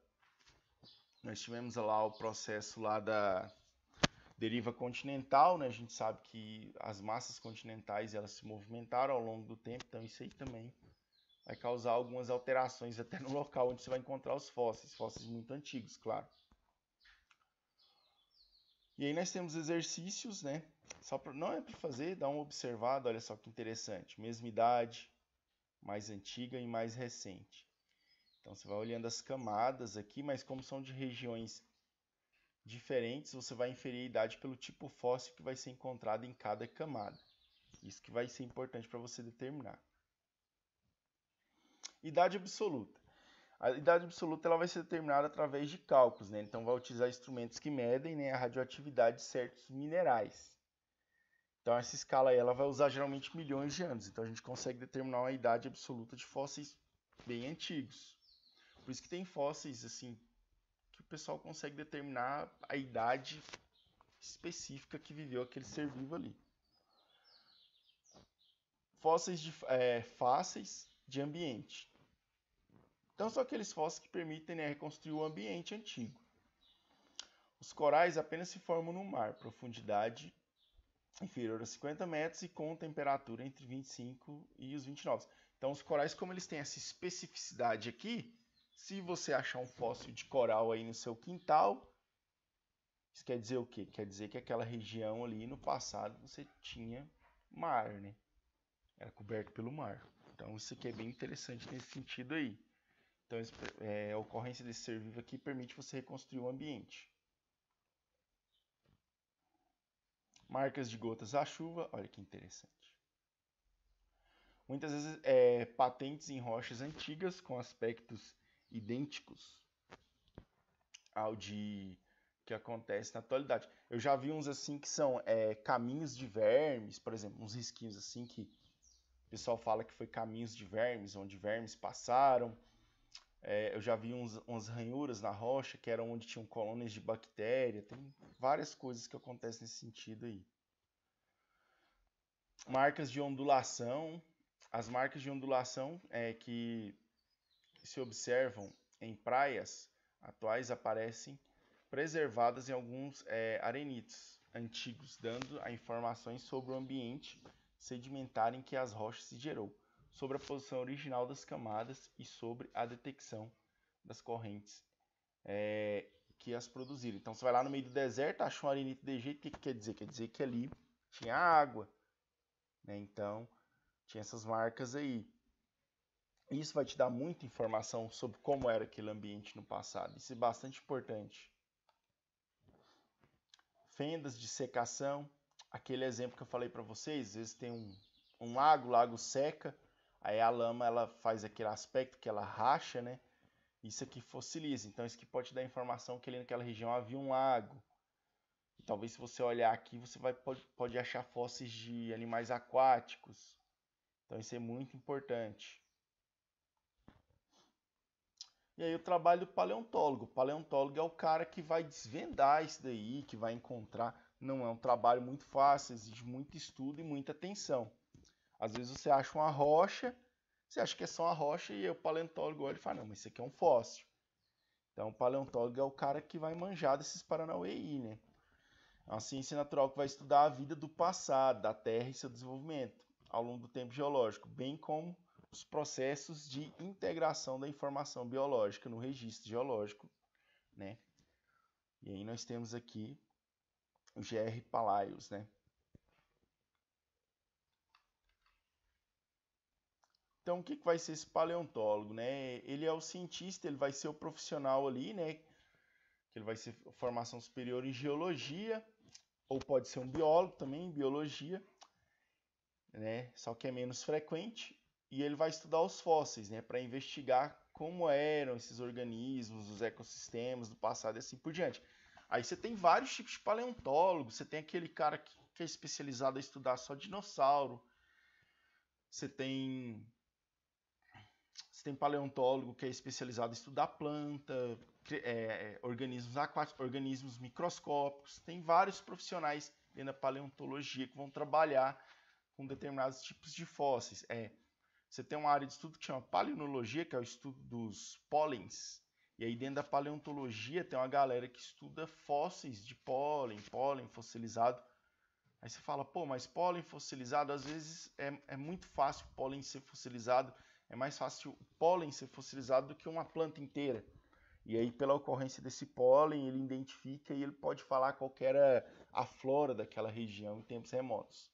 nós tivemos lá o processo lá da deriva continental, né? A gente sabe que as massas continentais elas se movimentaram ao longo do tempo, então isso aí também vai causar algumas alterações até no local onde você vai encontrar os fósseis, fósseis muito antigos, claro. E aí nós temos exercícios, né? Só pra, não é para fazer, dá um observado, olha só que interessante. Mesma idade, mais antiga e mais recente. Então você vai olhando as camadas aqui, mas como são de regiões diferentes, você vai inferir a idade pelo tipo fóssil que vai ser encontrado em cada camada. Isso que vai ser importante para você determinar. Idade absoluta. A idade absoluta ela vai ser determinada através de cálculos, né? Então vai utilizar instrumentos que medem né, a radioatividade de certos minerais. Então essa escala aí, ela vai usar geralmente milhões de anos. Então a gente consegue determinar uma idade absoluta de fósseis bem antigos. Por isso que tem fósseis assim pessoal consegue determinar a idade específica que viveu aquele ser vivo ali. Fósseis de, é, fáceis de ambiente. Então são aqueles fósseis que permitem né, reconstruir o ambiente antigo. Os corais apenas se formam no mar, profundidade inferior a 50 metros e com temperatura entre 25 e os 29. Então os corais, como eles têm essa especificidade aqui, se você achar um fóssil de coral aí no seu quintal, isso quer dizer o quê? Quer dizer que aquela região ali no passado você tinha mar, né? Era coberto pelo mar. Então isso aqui é bem interessante nesse sentido aí. Então é, a ocorrência desse ser vivo aqui permite você reconstruir o ambiente. Marcas de gotas à chuva, olha que interessante. Muitas vezes é, patentes em rochas antigas com aspectos idênticos ao de que acontece na atualidade. Eu já vi uns assim que são é, caminhos de vermes, por exemplo, uns risquinhos assim que o pessoal fala que foi caminhos de vermes, onde vermes passaram. É, eu já vi uns, umas ranhuras na rocha que eram onde tinham colônias de bactéria. Tem várias coisas que acontecem nesse sentido aí. Marcas de ondulação. As marcas de ondulação é que se observam em praias atuais aparecem preservadas em alguns é, arenitos antigos, dando a informações sobre o ambiente sedimentar em que as rochas se gerou, sobre a posição original das camadas e sobre a detecção das correntes é, que as produziram. Então você vai lá no meio do deserto, achou um arenito de jeito, o que, que quer dizer? Quer dizer que ali tinha água, né? Então tinha essas marcas aí. Isso vai te dar muita informação sobre como era aquele ambiente no passado. Isso é bastante importante. Fendas de secação. Aquele exemplo que eu falei para vocês, às vezes tem um, um lago, o lago seca, aí a lama ela faz aquele aspecto que ela racha, né? Isso aqui fossiliza. Então isso aqui pode te dar informação que ali naquela região havia um lago. E talvez se você olhar aqui, você vai, pode, pode achar fósseis de animais aquáticos. Então isso é muito importante. E aí eu trabalho do paleontólogo. O paleontólogo é o cara que vai desvendar isso daí, que vai encontrar. Não é um trabalho muito fácil, exige muito estudo e muita atenção. Às vezes você acha uma rocha, você acha que é só uma rocha, e aí o paleontólogo olha e fala, não, mas isso aqui é um fóssil. Então o paleontólogo é o cara que vai manjar desses Paranauê aí, né? É uma ciência natural que vai estudar a vida do passado, da Terra e seu desenvolvimento ao longo do tempo geológico, bem como os processos de integração da informação biológica no registro geológico, né? E aí nós temos aqui o GR Palaios, né? Então, o que, que vai ser esse paleontólogo, né? Ele é o cientista, ele vai ser o profissional ali, né? Que ele vai ser formação superior em geologia, ou pode ser um biólogo também, em biologia, né? Só que é menos frequente e ele vai estudar os fósseis, né, para investigar como eram esses organismos, os ecossistemas do passado e assim por diante. Aí você tem vários tipos de paleontólogos, você tem aquele cara que, que é especializado a estudar só dinossauro, você tem você tem paleontólogo que é especializado em estudar planta, é, é, organismos aquáticos, organismos microscópicos. Tem vários profissionais dentro da paleontologia que vão trabalhar com determinados tipos de fósseis. É, você tem uma área de estudo que chama paleontologia, que é o estudo dos pólens. E aí dentro da paleontologia tem uma galera que estuda fósseis de pólen, pólen fossilizado. Aí você fala, pô, mas pólen fossilizado, às vezes é, é muito fácil o pólen ser fossilizado, é mais fácil o pólen ser fossilizado do que uma planta inteira. E aí, pela ocorrência desse pólen, ele identifica e ele pode falar qual era a flora daquela região em tempos remotos.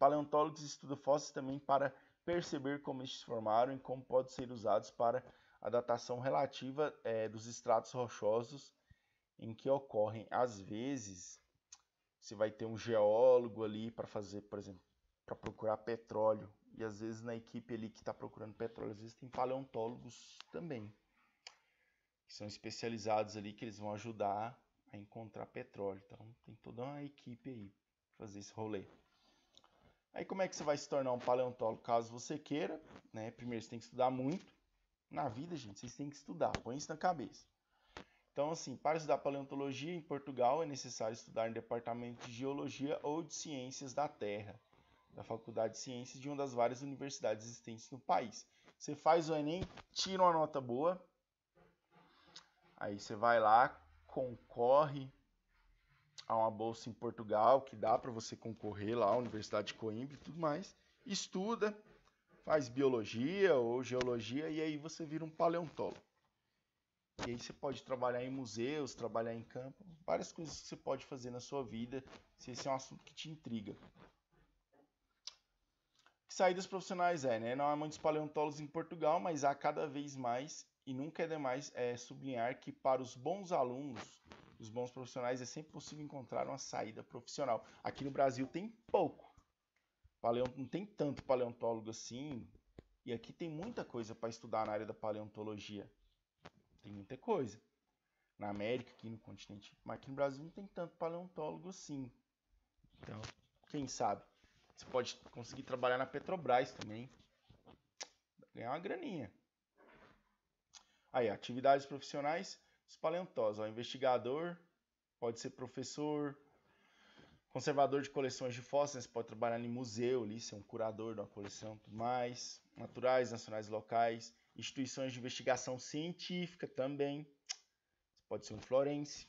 Paleontólogos estudam fósseis também para perceber como estes formaram e como podem ser usados para a datação relativa é, dos estratos rochosos em que ocorrem. Às vezes, você vai ter um geólogo ali para fazer, por exemplo, para procurar petróleo. E às vezes na equipe ali que está procurando petróleo, às vezes tem paleontólogos também, que são especializados ali, que eles vão ajudar a encontrar petróleo. Então tem toda uma equipe aí fazer esse rolê. Aí como é que você vai se tornar um paleontólogo caso você queira? Né? Primeiro você tem que estudar muito. Na vida, gente, vocês têm que estudar, põe isso na cabeça. Então, assim, para estudar paleontologia em Portugal é necessário estudar no departamento de geologia ou de ciências da terra, da Faculdade de Ciências de uma das várias universidades existentes no país. Você faz o Enem, tira uma nota boa, aí você vai lá, concorre a uma bolsa em Portugal, que dá para você concorrer lá à Universidade de Coimbra e tudo mais. Estuda, faz biologia ou geologia e aí você vira um paleontólogo. E aí você pode trabalhar em museus, trabalhar em campo, várias coisas que você pode fazer na sua vida, se esse é um assunto que te intriga. Que saídas profissionais é, né? Não há muitos paleontólogos em Portugal, mas há cada vez mais, e nunca é demais é, sublinhar que para os bons alunos, dos bons profissionais, é sempre possível encontrar uma saída profissional. Aqui no Brasil tem pouco. Paleont... Não tem tanto paleontólogo assim. E aqui tem muita coisa para estudar na área da paleontologia. Tem muita coisa. Na América, aqui no continente. Mas aqui no Brasil não tem tanto paleontólogo assim. Então, quem sabe? Você pode conseguir trabalhar na Petrobras também. Ganhar uma graninha. Aí, atividades profissionais os paleontósicos. Ó, investigador, pode ser professor, conservador de coleções de fósseis, pode trabalhar em museu, ali, ser um curador de uma coleção, tudo mais. Naturais, nacionais e locais. Instituições de investigação científica também. Você pode ser um florense.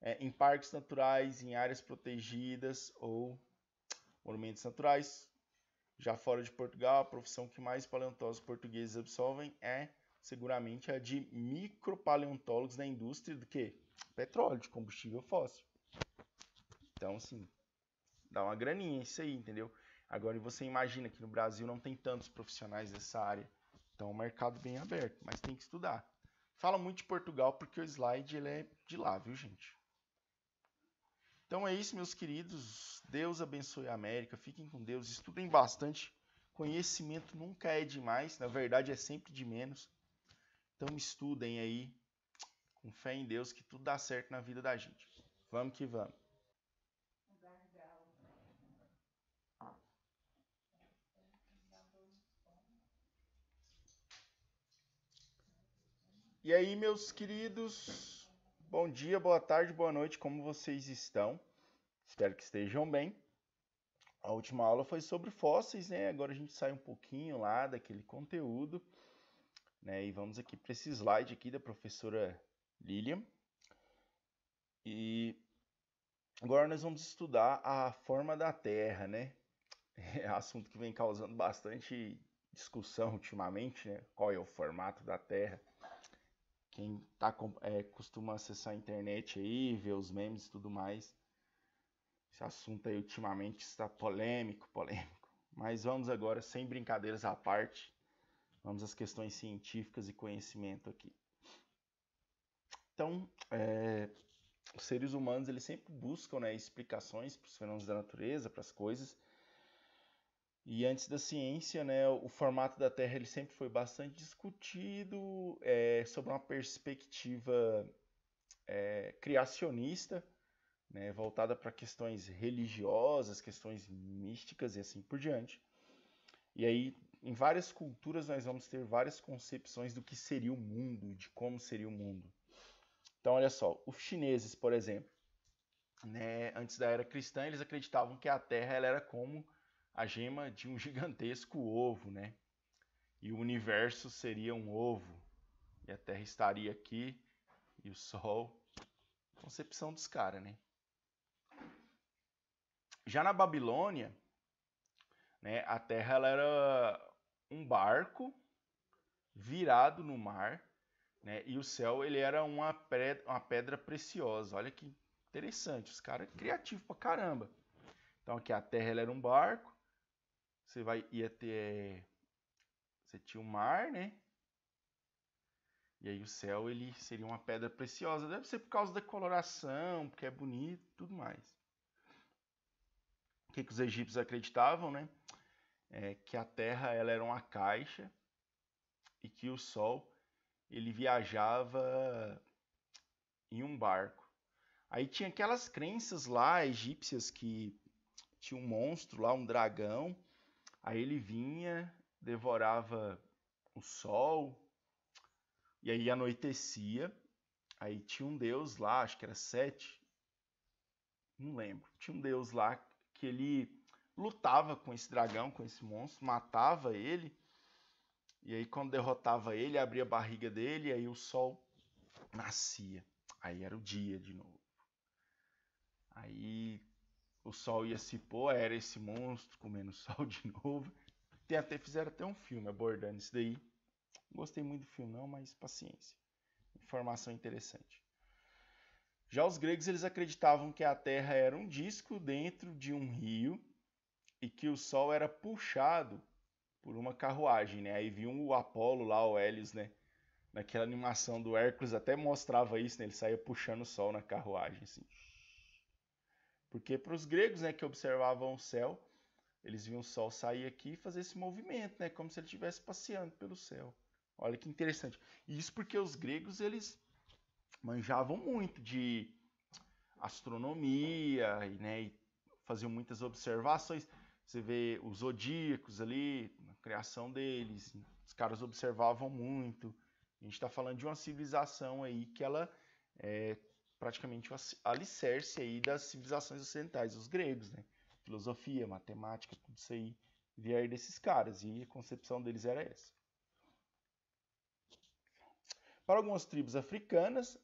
É, em parques naturais, em áreas protegidas ou monumentos naturais. Já fora de Portugal, a profissão que mais paleontólogos portugueses absolvem é seguramente é de micropaleontólogos da indústria do que? Petróleo, de combustível fóssil. Então, assim, dá uma graninha isso aí, entendeu? Agora você imagina que no Brasil não tem tantos profissionais dessa área. Então, é um mercado bem aberto, mas tem que estudar. Fala muito de Portugal porque o slide ele é de lá, viu, gente? Então é isso, meus queridos. Deus abençoe a América. Fiquem com Deus. Estudem bastante. Conhecimento nunca é demais. Na verdade, é sempre de menos. Então estudem aí, com fé em Deus, que tudo dá certo na vida da gente. Vamos que vamos. E aí, meus queridos, bom dia, boa tarde, boa noite, como vocês estão? Espero que estejam bem. A última aula foi sobre fósseis, né? Agora a gente sai um pouquinho lá daquele conteúdo. Né? E vamos aqui para esse slide aqui da professora Lilian. E agora nós vamos estudar a forma da Terra, né? É assunto que vem causando bastante discussão ultimamente, né? Qual é o formato da Terra? Quem tá, é, costuma acessar a internet aí, ver os memes e tudo mais. Esse assunto aí ultimamente está polêmico, polêmico. Mas vamos agora, sem brincadeiras à parte, Vamos às questões científicas e conhecimento aqui. Então, é, os seres humanos eles sempre buscam né, explicações para os fenômenos da natureza, para as coisas. E antes da ciência, né, o formato da Terra ele sempre foi bastante discutido é, sobre uma perspectiva é, criacionista, né, voltada para questões religiosas, questões místicas e assim por diante. E aí em várias culturas nós vamos ter várias concepções do que seria o mundo, de como seria o mundo. Então, olha só, os chineses, por exemplo, né, antes da era cristã, eles acreditavam que a Terra ela era como a gema de um gigantesco ovo, né? E o universo seria um ovo, e a Terra estaria aqui, e o Sol. Concepção dos caras, né? Já na Babilônia, né, a Terra ela era um barco virado no mar, né? E o céu ele era uma pedra, uma pedra preciosa. Olha que interessante, os caras é criativos pra caramba. Então aqui a terra ela era um barco. Você vai ia ter você tinha o um mar, né? E aí o céu ele seria uma pedra preciosa. Deve ser por causa da coloração, porque é bonito, tudo mais. O que, que os egípcios acreditavam, né? é, que a Terra ela era uma caixa e que o Sol ele viajava em um barco. Aí tinha aquelas crenças lá egípcias que tinha um monstro lá, um dragão. Aí ele vinha, devorava o sol, e aí anoitecia. Aí tinha um deus lá, acho que era Sete, não lembro. Tinha um deus lá que ele lutava com esse dragão, com esse monstro, matava ele. E aí quando derrotava ele, abria a barriga dele e aí o sol nascia. Aí era o dia de novo. Aí o sol ia se pôr, era esse monstro comendo sol de novo. Tem até fizeram até um filme abordando isso daí. Não gostei muito do filme não, mas paciência. Informação interessante. Já os gregos eles acreditavam que a Terra era um disco dentro de um rio e que o Sol era puxado por uma carruagem, né? Aí viu o Apolo lá, o Hélio, né? Naquela animação do Hércules até mostrava isso, né? Ele saía puxando o Sol na carruagem, assim. Porque para os gregos, né, que observavam o céu, eles viam o Sol sair aqui e fazer esse movimento, né? Como se ele estivesse passeando pelo céu. Olha que interessante. Isso porque os gregos, eles manjavam muito de astronomia, né? E faziam muitas observações. Você vê os zodíacos ali, a criação deles, os caras observavam muito. A gente está falando de uma civilização aí que ela é praticamente o alicerce aí das civilizações ocidentais, os gregos, né? Filosofia, matemática, tudo isso aí vier desses caras e a concepção deles era essa. Para algumas tribos africanas,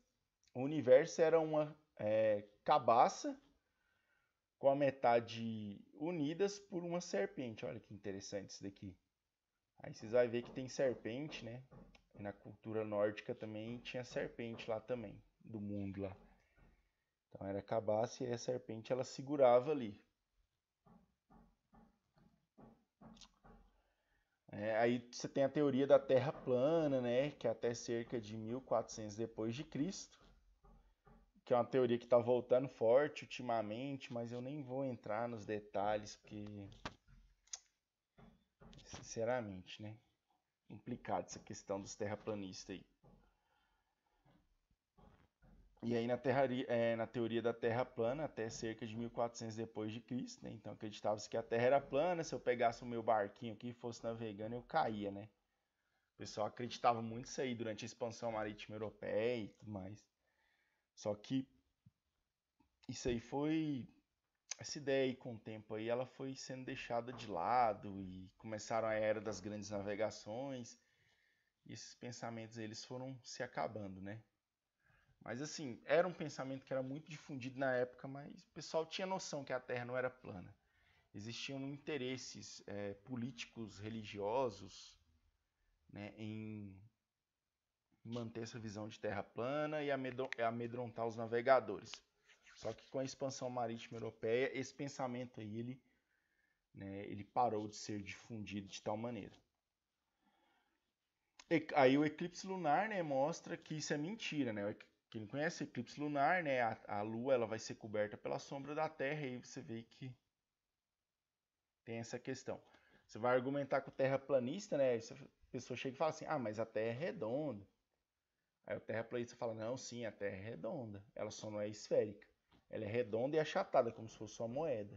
o universo era uma é, cabaça com a metade unidas por uma serpente. Olha que interessante isso daqui. Aí vocês vão ver que tem serpente, né? Na cultura nórdica também tinha serpente lá também, do mundo lá. Então era cabaça e a serpente ela segurava ali. É, aí você tem a teoria da Terra plana, né? Que é até cerca de 1400 depois de Cristo que é uma teoria que está voltando forte ultimamente, mas eu nem vou entrar nos detalhes, porque. Sinceramente, né? Complicado essa questão dos terraplanistas aí. E aí na, terra, é, na, teoria da Terra plana, até cerca de 1400 depois de Cristo, né? Então acreditava-se que a Terra era plana, se eu pegasse o meu barquinho aqui e fosse navegando, eu caía, né? O pessoal acreditava muito isso aí durante a expansão marítima europeia e tudo mais. Só que isso aí foi essa ideia aí com o tempo aí ela foi sendo deixada de lado e começaram a era das grandes navegações e esses pensamentos eles foram se acabando, né? Mas assim, era um pensamento que era muito difundido na época, mas o pessoal tinha noção que a Terra não era plana. Existiam interesses é, políticos, religiosos, né, em manter essa visão de terra plana e amedrontar os navegadores. Só que com a expansão marítima europeia, esse pensamento aí, ele, né, ele parou de ser difundido de tal maneira. E, aí o eclipse lunar né, mostra que isso é mentira. Né? Quem não conhece eclipse lunar, né, a, a Lua ela vai ser coberta pela sombra da Terra, e aí você vê que tem essa questão. Você vai argumentar com o terraplanista, né? A pessoa chega e fala assim: ah, mas a Terra é redonda. Aí o terraplanista fala: não, sim, a Terra é redonda. Ela só não é esférica. Ela é redonda e achatada, como se fosse uma moeda.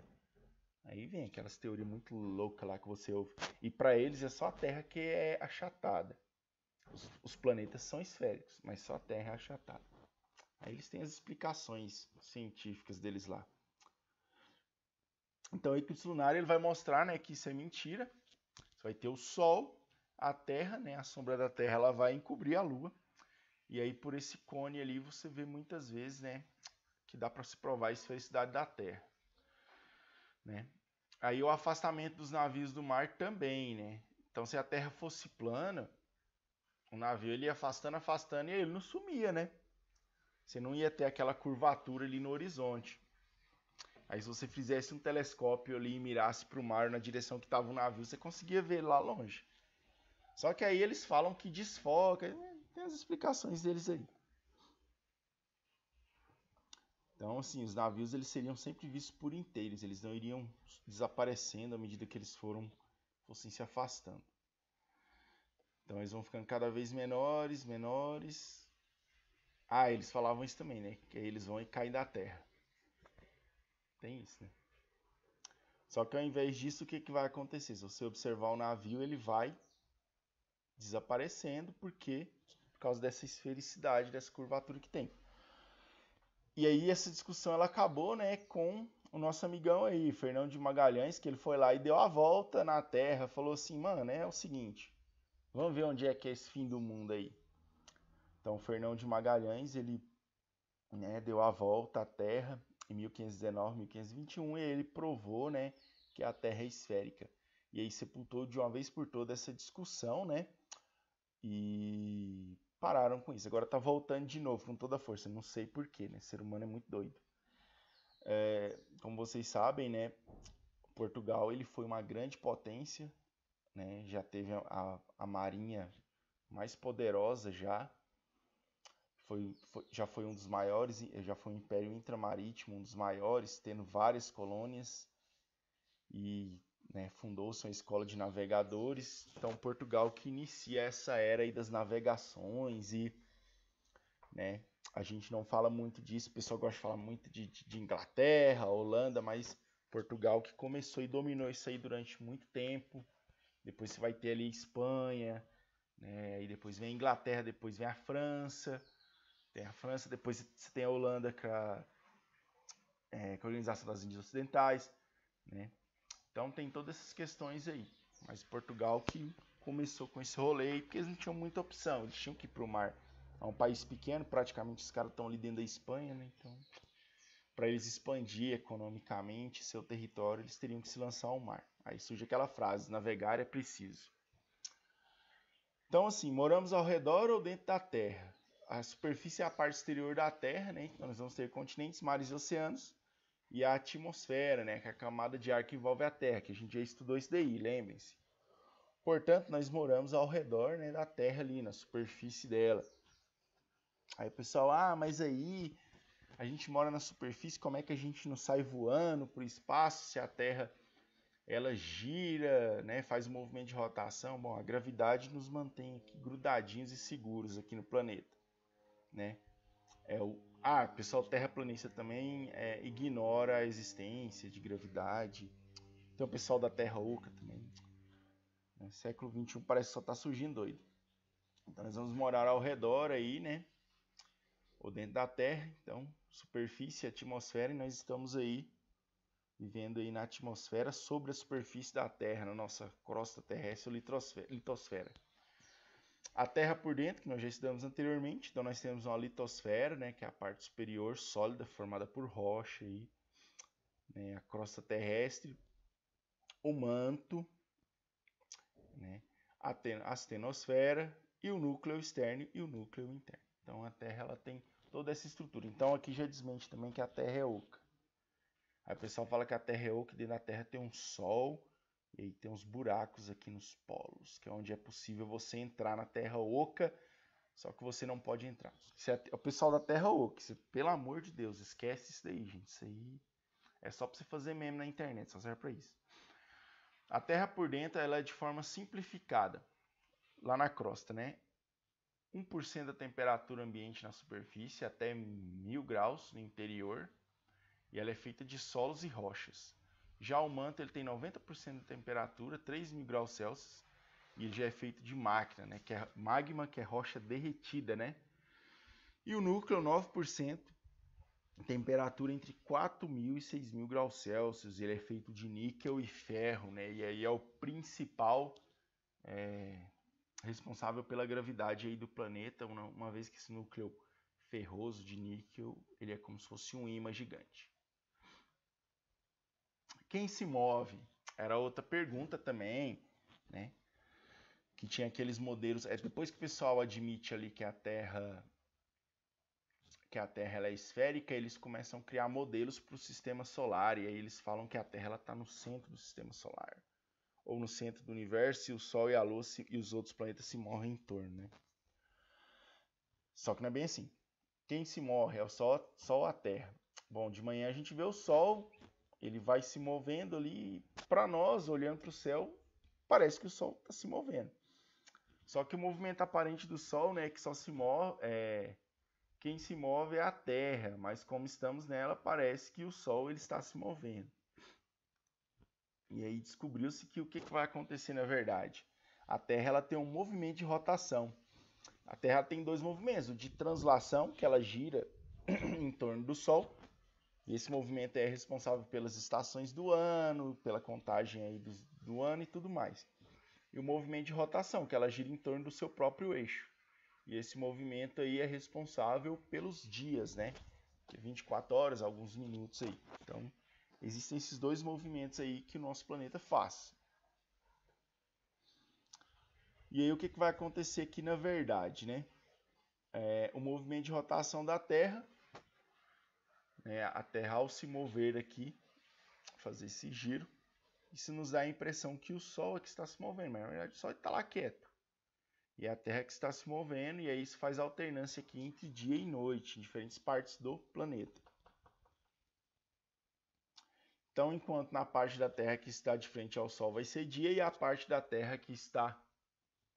Aí vem aquelas teorias muito loucas lá que você ouve. E para eles é só a Terra que é achatada. Os, os, planetas são esféricos, mas só a Terra é achatada. Aí eles têm as explicações científicas deles lá. Então, o eclipse lunar ele vai mostrar né, que isso é mentira. Você vai ter o Sol, a Terra, né, a sombra da Terra ela vai encobrir a Lua. E aí por esse cone ali você vê muitas vezes, né, que dá para se provar a esfericidade da Terra, né? Aí o afastamento dos navios do mar também, né? Então se a Terra fosse plana, o navio ele ia afastando, afastando e ele não sumia, né? Você não ia ter aquela curvatura ali no horizonte. Aí se você fizesse um telescópio ali e mirasse para o mar na direção que estava o navio, você conseguia ver lá longe. Só que aí eles falam que desfoca, tem as explicações deles aí. Então, assim, os navios eles seriam sempre vistos por inteiros, eles não iriam desaparecendo à medida que eles foram fossem se afastando. Então, eles vão ficando cada vez menores, menores. Ah, eles falavam isso também, né? Que eles vão e caem da terra. Tem isso, né? Só que ao invés disso, o que, que vai acontecer? Se você observar o navio, ele vai desaparecendo porque causa dessa esfericidade, dessa curvatura que tem. E aí essa discussão ela acabou, né, com o nosso amigão aí, Fernão de Magalhães, que ele foi lá e deu a volta na Terra, falou assim, mano, é o seguinte, vamos ver onde é que é esse fim do mundo aí. Então, Fernão de Magalhães, ele né, deu a volta à Terra em 1519, 1521, e ele provou, né, que a Terra é esférica. E aí sepultou de uma vez por toda essa discussão, né, e pararam com isso. Agora tá voltando de novo com toda a força. Não sei porquê, né? ser humano é muito doido. É, como vocês sabem, né? Portugal ele foi uma grande potência, né? Já teve a, a marinha mais poderosa já. Foi, foi, já foi um dos maiores, já foi um império intramarítimo, um dos maiores, tendo várias colônias. E né, fundou-se uma escola de navegadores. Então, Portugal que inicia essa era aí das navegações e, né, a gente não fala muito disso, o pessoal gosta de falar muito de, de Inglaterra, Holanda, mas Portugal que começou e dominou isso aí durante muito tempo. Depois você vai ter ali Espanha, né, e depois vem a Inglaterra, depois vem a França, tem a França, depois você tem a Holanda com é a, é, com é a Organização das Índias Ocidentais, né? Então tem todas essas questões aí. Mas Portugal que começou com esse rolê porque eles não tinham muita opção, eles tinham que ir pro mar. É um país pequeno, praticamente os caras estão ali dentro da Espanha, né? Então, para eles expandir economicamente seu território, eles teriam que se lançar ao mar. Aí surge aquela frase: navegar é preciso. Então, assim, moramos ao redor ou dentro da Terra? A superfície é a parte exterior da Terra, né? Então, nós vamos ter continentes, mares e oceanos e a atmosfera, né, que é a camada de ar que envolve a Terra, que a gente já estudou isso daí, lembrem-se. Portanto, nós moramos ao redor né, da Terra ali, na superfície dela. Aí o pessoal, ah, mas aí a gente mora na superfície, como é que a gente não sai voando para o espaço se a Terra ela gira, né, faz um movimento de rotação? Bom, a gravidade nos mantém aqui grudadinhos e seguros aqui no planeta, né? É o ah, pessoal terraplanista também é, ignora a existência de gravidade. Tem o pessoal da Terra Oca também. É, século XXI parece que só tá surgindo doido. Então nós vamos morar ao redor aí, né? Ou dentro da Terra, então, superfície, atmosfera, e nós estamos aí vivendo aí na atmosfera sobre a superfície da Terra, na nossa crosta terrestre ou litosfera. A Terra por dentro, que nós já estudamos anteriormente, então nós temos uma litosfera, né, que é a parte superior sólida formada por rocha, aí, né, a crosta terrestre, o manto, né, a astenosfera e o núcleo externo e o núcleo interno. Então a Terra ela tem toda essa estrutura. Então aqui já desmente também que a Terra é oca. Aí o pessoal fala que a Terra é oca e dentro da Terra tem um Sol, e aí tem uns buracos aqui nos polos, que é onde é possível você entrar na Terra Oca, só que você não pode entrar. É, é o pessoal da Terra Oca, você, é, pelo amor de Deus, esquece isso daí, gente. Isso aí é só para você fazer meme na internet, só serve para isso. A Terra por dentro ela é de forma simplificada, lá na crosta, né? 1% da temperatura ambiente na superfície, até 1000 graus no interior, e ela é feita de solos e rochas. Já o manto ele tem 90% de temperatura, 3 mil graus Celsius, e ele já é feito de máquina, né? Que é magma, que é rocha derretida, né? E o núcleo 9%, temperatura entre 4 mil e 6 mil graus Celsius. Ele é feito de níquel e ferro, né? E aí é o principal é, responsável pela gravidade aí do planeta, uma, uma vez que esse núcleo ferroso de níquel ele é como se fosse um imã gigante. Quem se move? Era outra pergunta também, né? Que tinha aqueles modelos. É depois que o pessoal admite ali que a Terra que a Terra ela é esférica, eles começam a criar modelos para o sistema solar e aí eles falam que a Terra está no centro do sistema solar ou no centro do universo e o Sol e a Lua se, e os outros planetas se morrem em torno, né? Só que não é bem assim. Quem se morre é o Sol, Sol a Terra. Bom, de manhã a gente vê o Sol ele vai se movendo ali. Para nós, olhando para o céu, parece que o Sol está se movendo. Só que o movimento aparente do Sol, né, que só se move, é... quem se move é a Terra, mas como estamos nela, parece que o Sol ele está se movendo. E aí descobriu-se que o que, que vai acontecer na verdade? A Terra ela tem um movimento de rotação. A Terra tem dois movimentos, o de translação, que ela gira em torno do Sol, e esse movimento é responsável pelas estações do ano, pela contagem aí do, do ano e tudo mais. E o movimento de rotação, que ela gira em torno do seu próprio eixo. E esse movimento aí é responsável pelos dias, né? 24 é horas, alguns minutos aí. Então, existem esses dois movimentos aí que o nosso planeta faz. E aí o que, que vai acontecer aqui na verdade, né? É, o movimento de rotação da Terra né, a Terra ao se mover aqui, fazer esse giro, isso nos dá a impressão que o Sol é que está se movendo, mas na verdade o Sol está lá quieto. E é a Terra que está se movendo, e aí isso faz alternância aqui entre dia e noite, em diferentes partes do planeta. Então, enquanto na parte da Terra que está de frente ao Sol vai ser dia, e a parte da Terra que está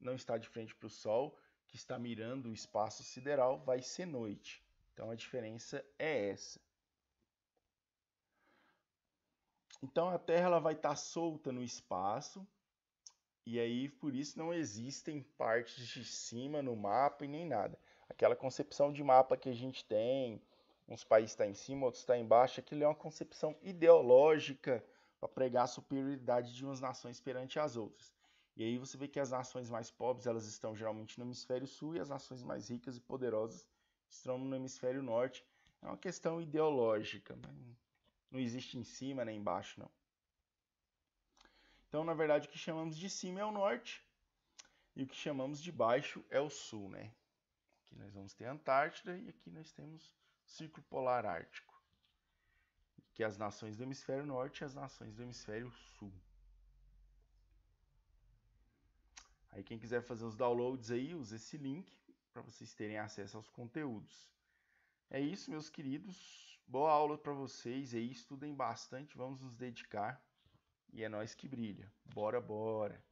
não está de frente para o Sol, que está mirando o espaço sideral, vai ser noite. Então a diferença é essa. Então a Terra ela vai estar tá solta no espaço e aí por isso não existem partes de cima no mapa e nem nada. Aquela concepção de mapa que a gente tem, uns países estão tá em cima, outros estão tá embaixo, aquilo é uma concepção ideológica para pregar a superioridade de umas nações perante as outras. E aí você vê que as nações mais pobres elas estão geralmente no hemisfério sul e as nações mais ricas e poderosas estão no hemisfério norte. É uma questão ideológica, não existe em cima nem embaixo, não. Então, na verdade, o que chamamos de cima é o norte e o que chamamos de baixo é o sul, né? Aqui nós vamos ter a Antártida e aqui nós temos o Círculo Polar Ártico, que é as nações do hemisfério norte e as nações do hemisfério sul. Aí quem quiser fazer os downloads aí, use esse link para vocês terem acesso aos conteúdos. É isso, meus queridos. Boa aula para vocês aí, estudem bastante, vamos nos dedicar e é nós que brilha. Bora, bora.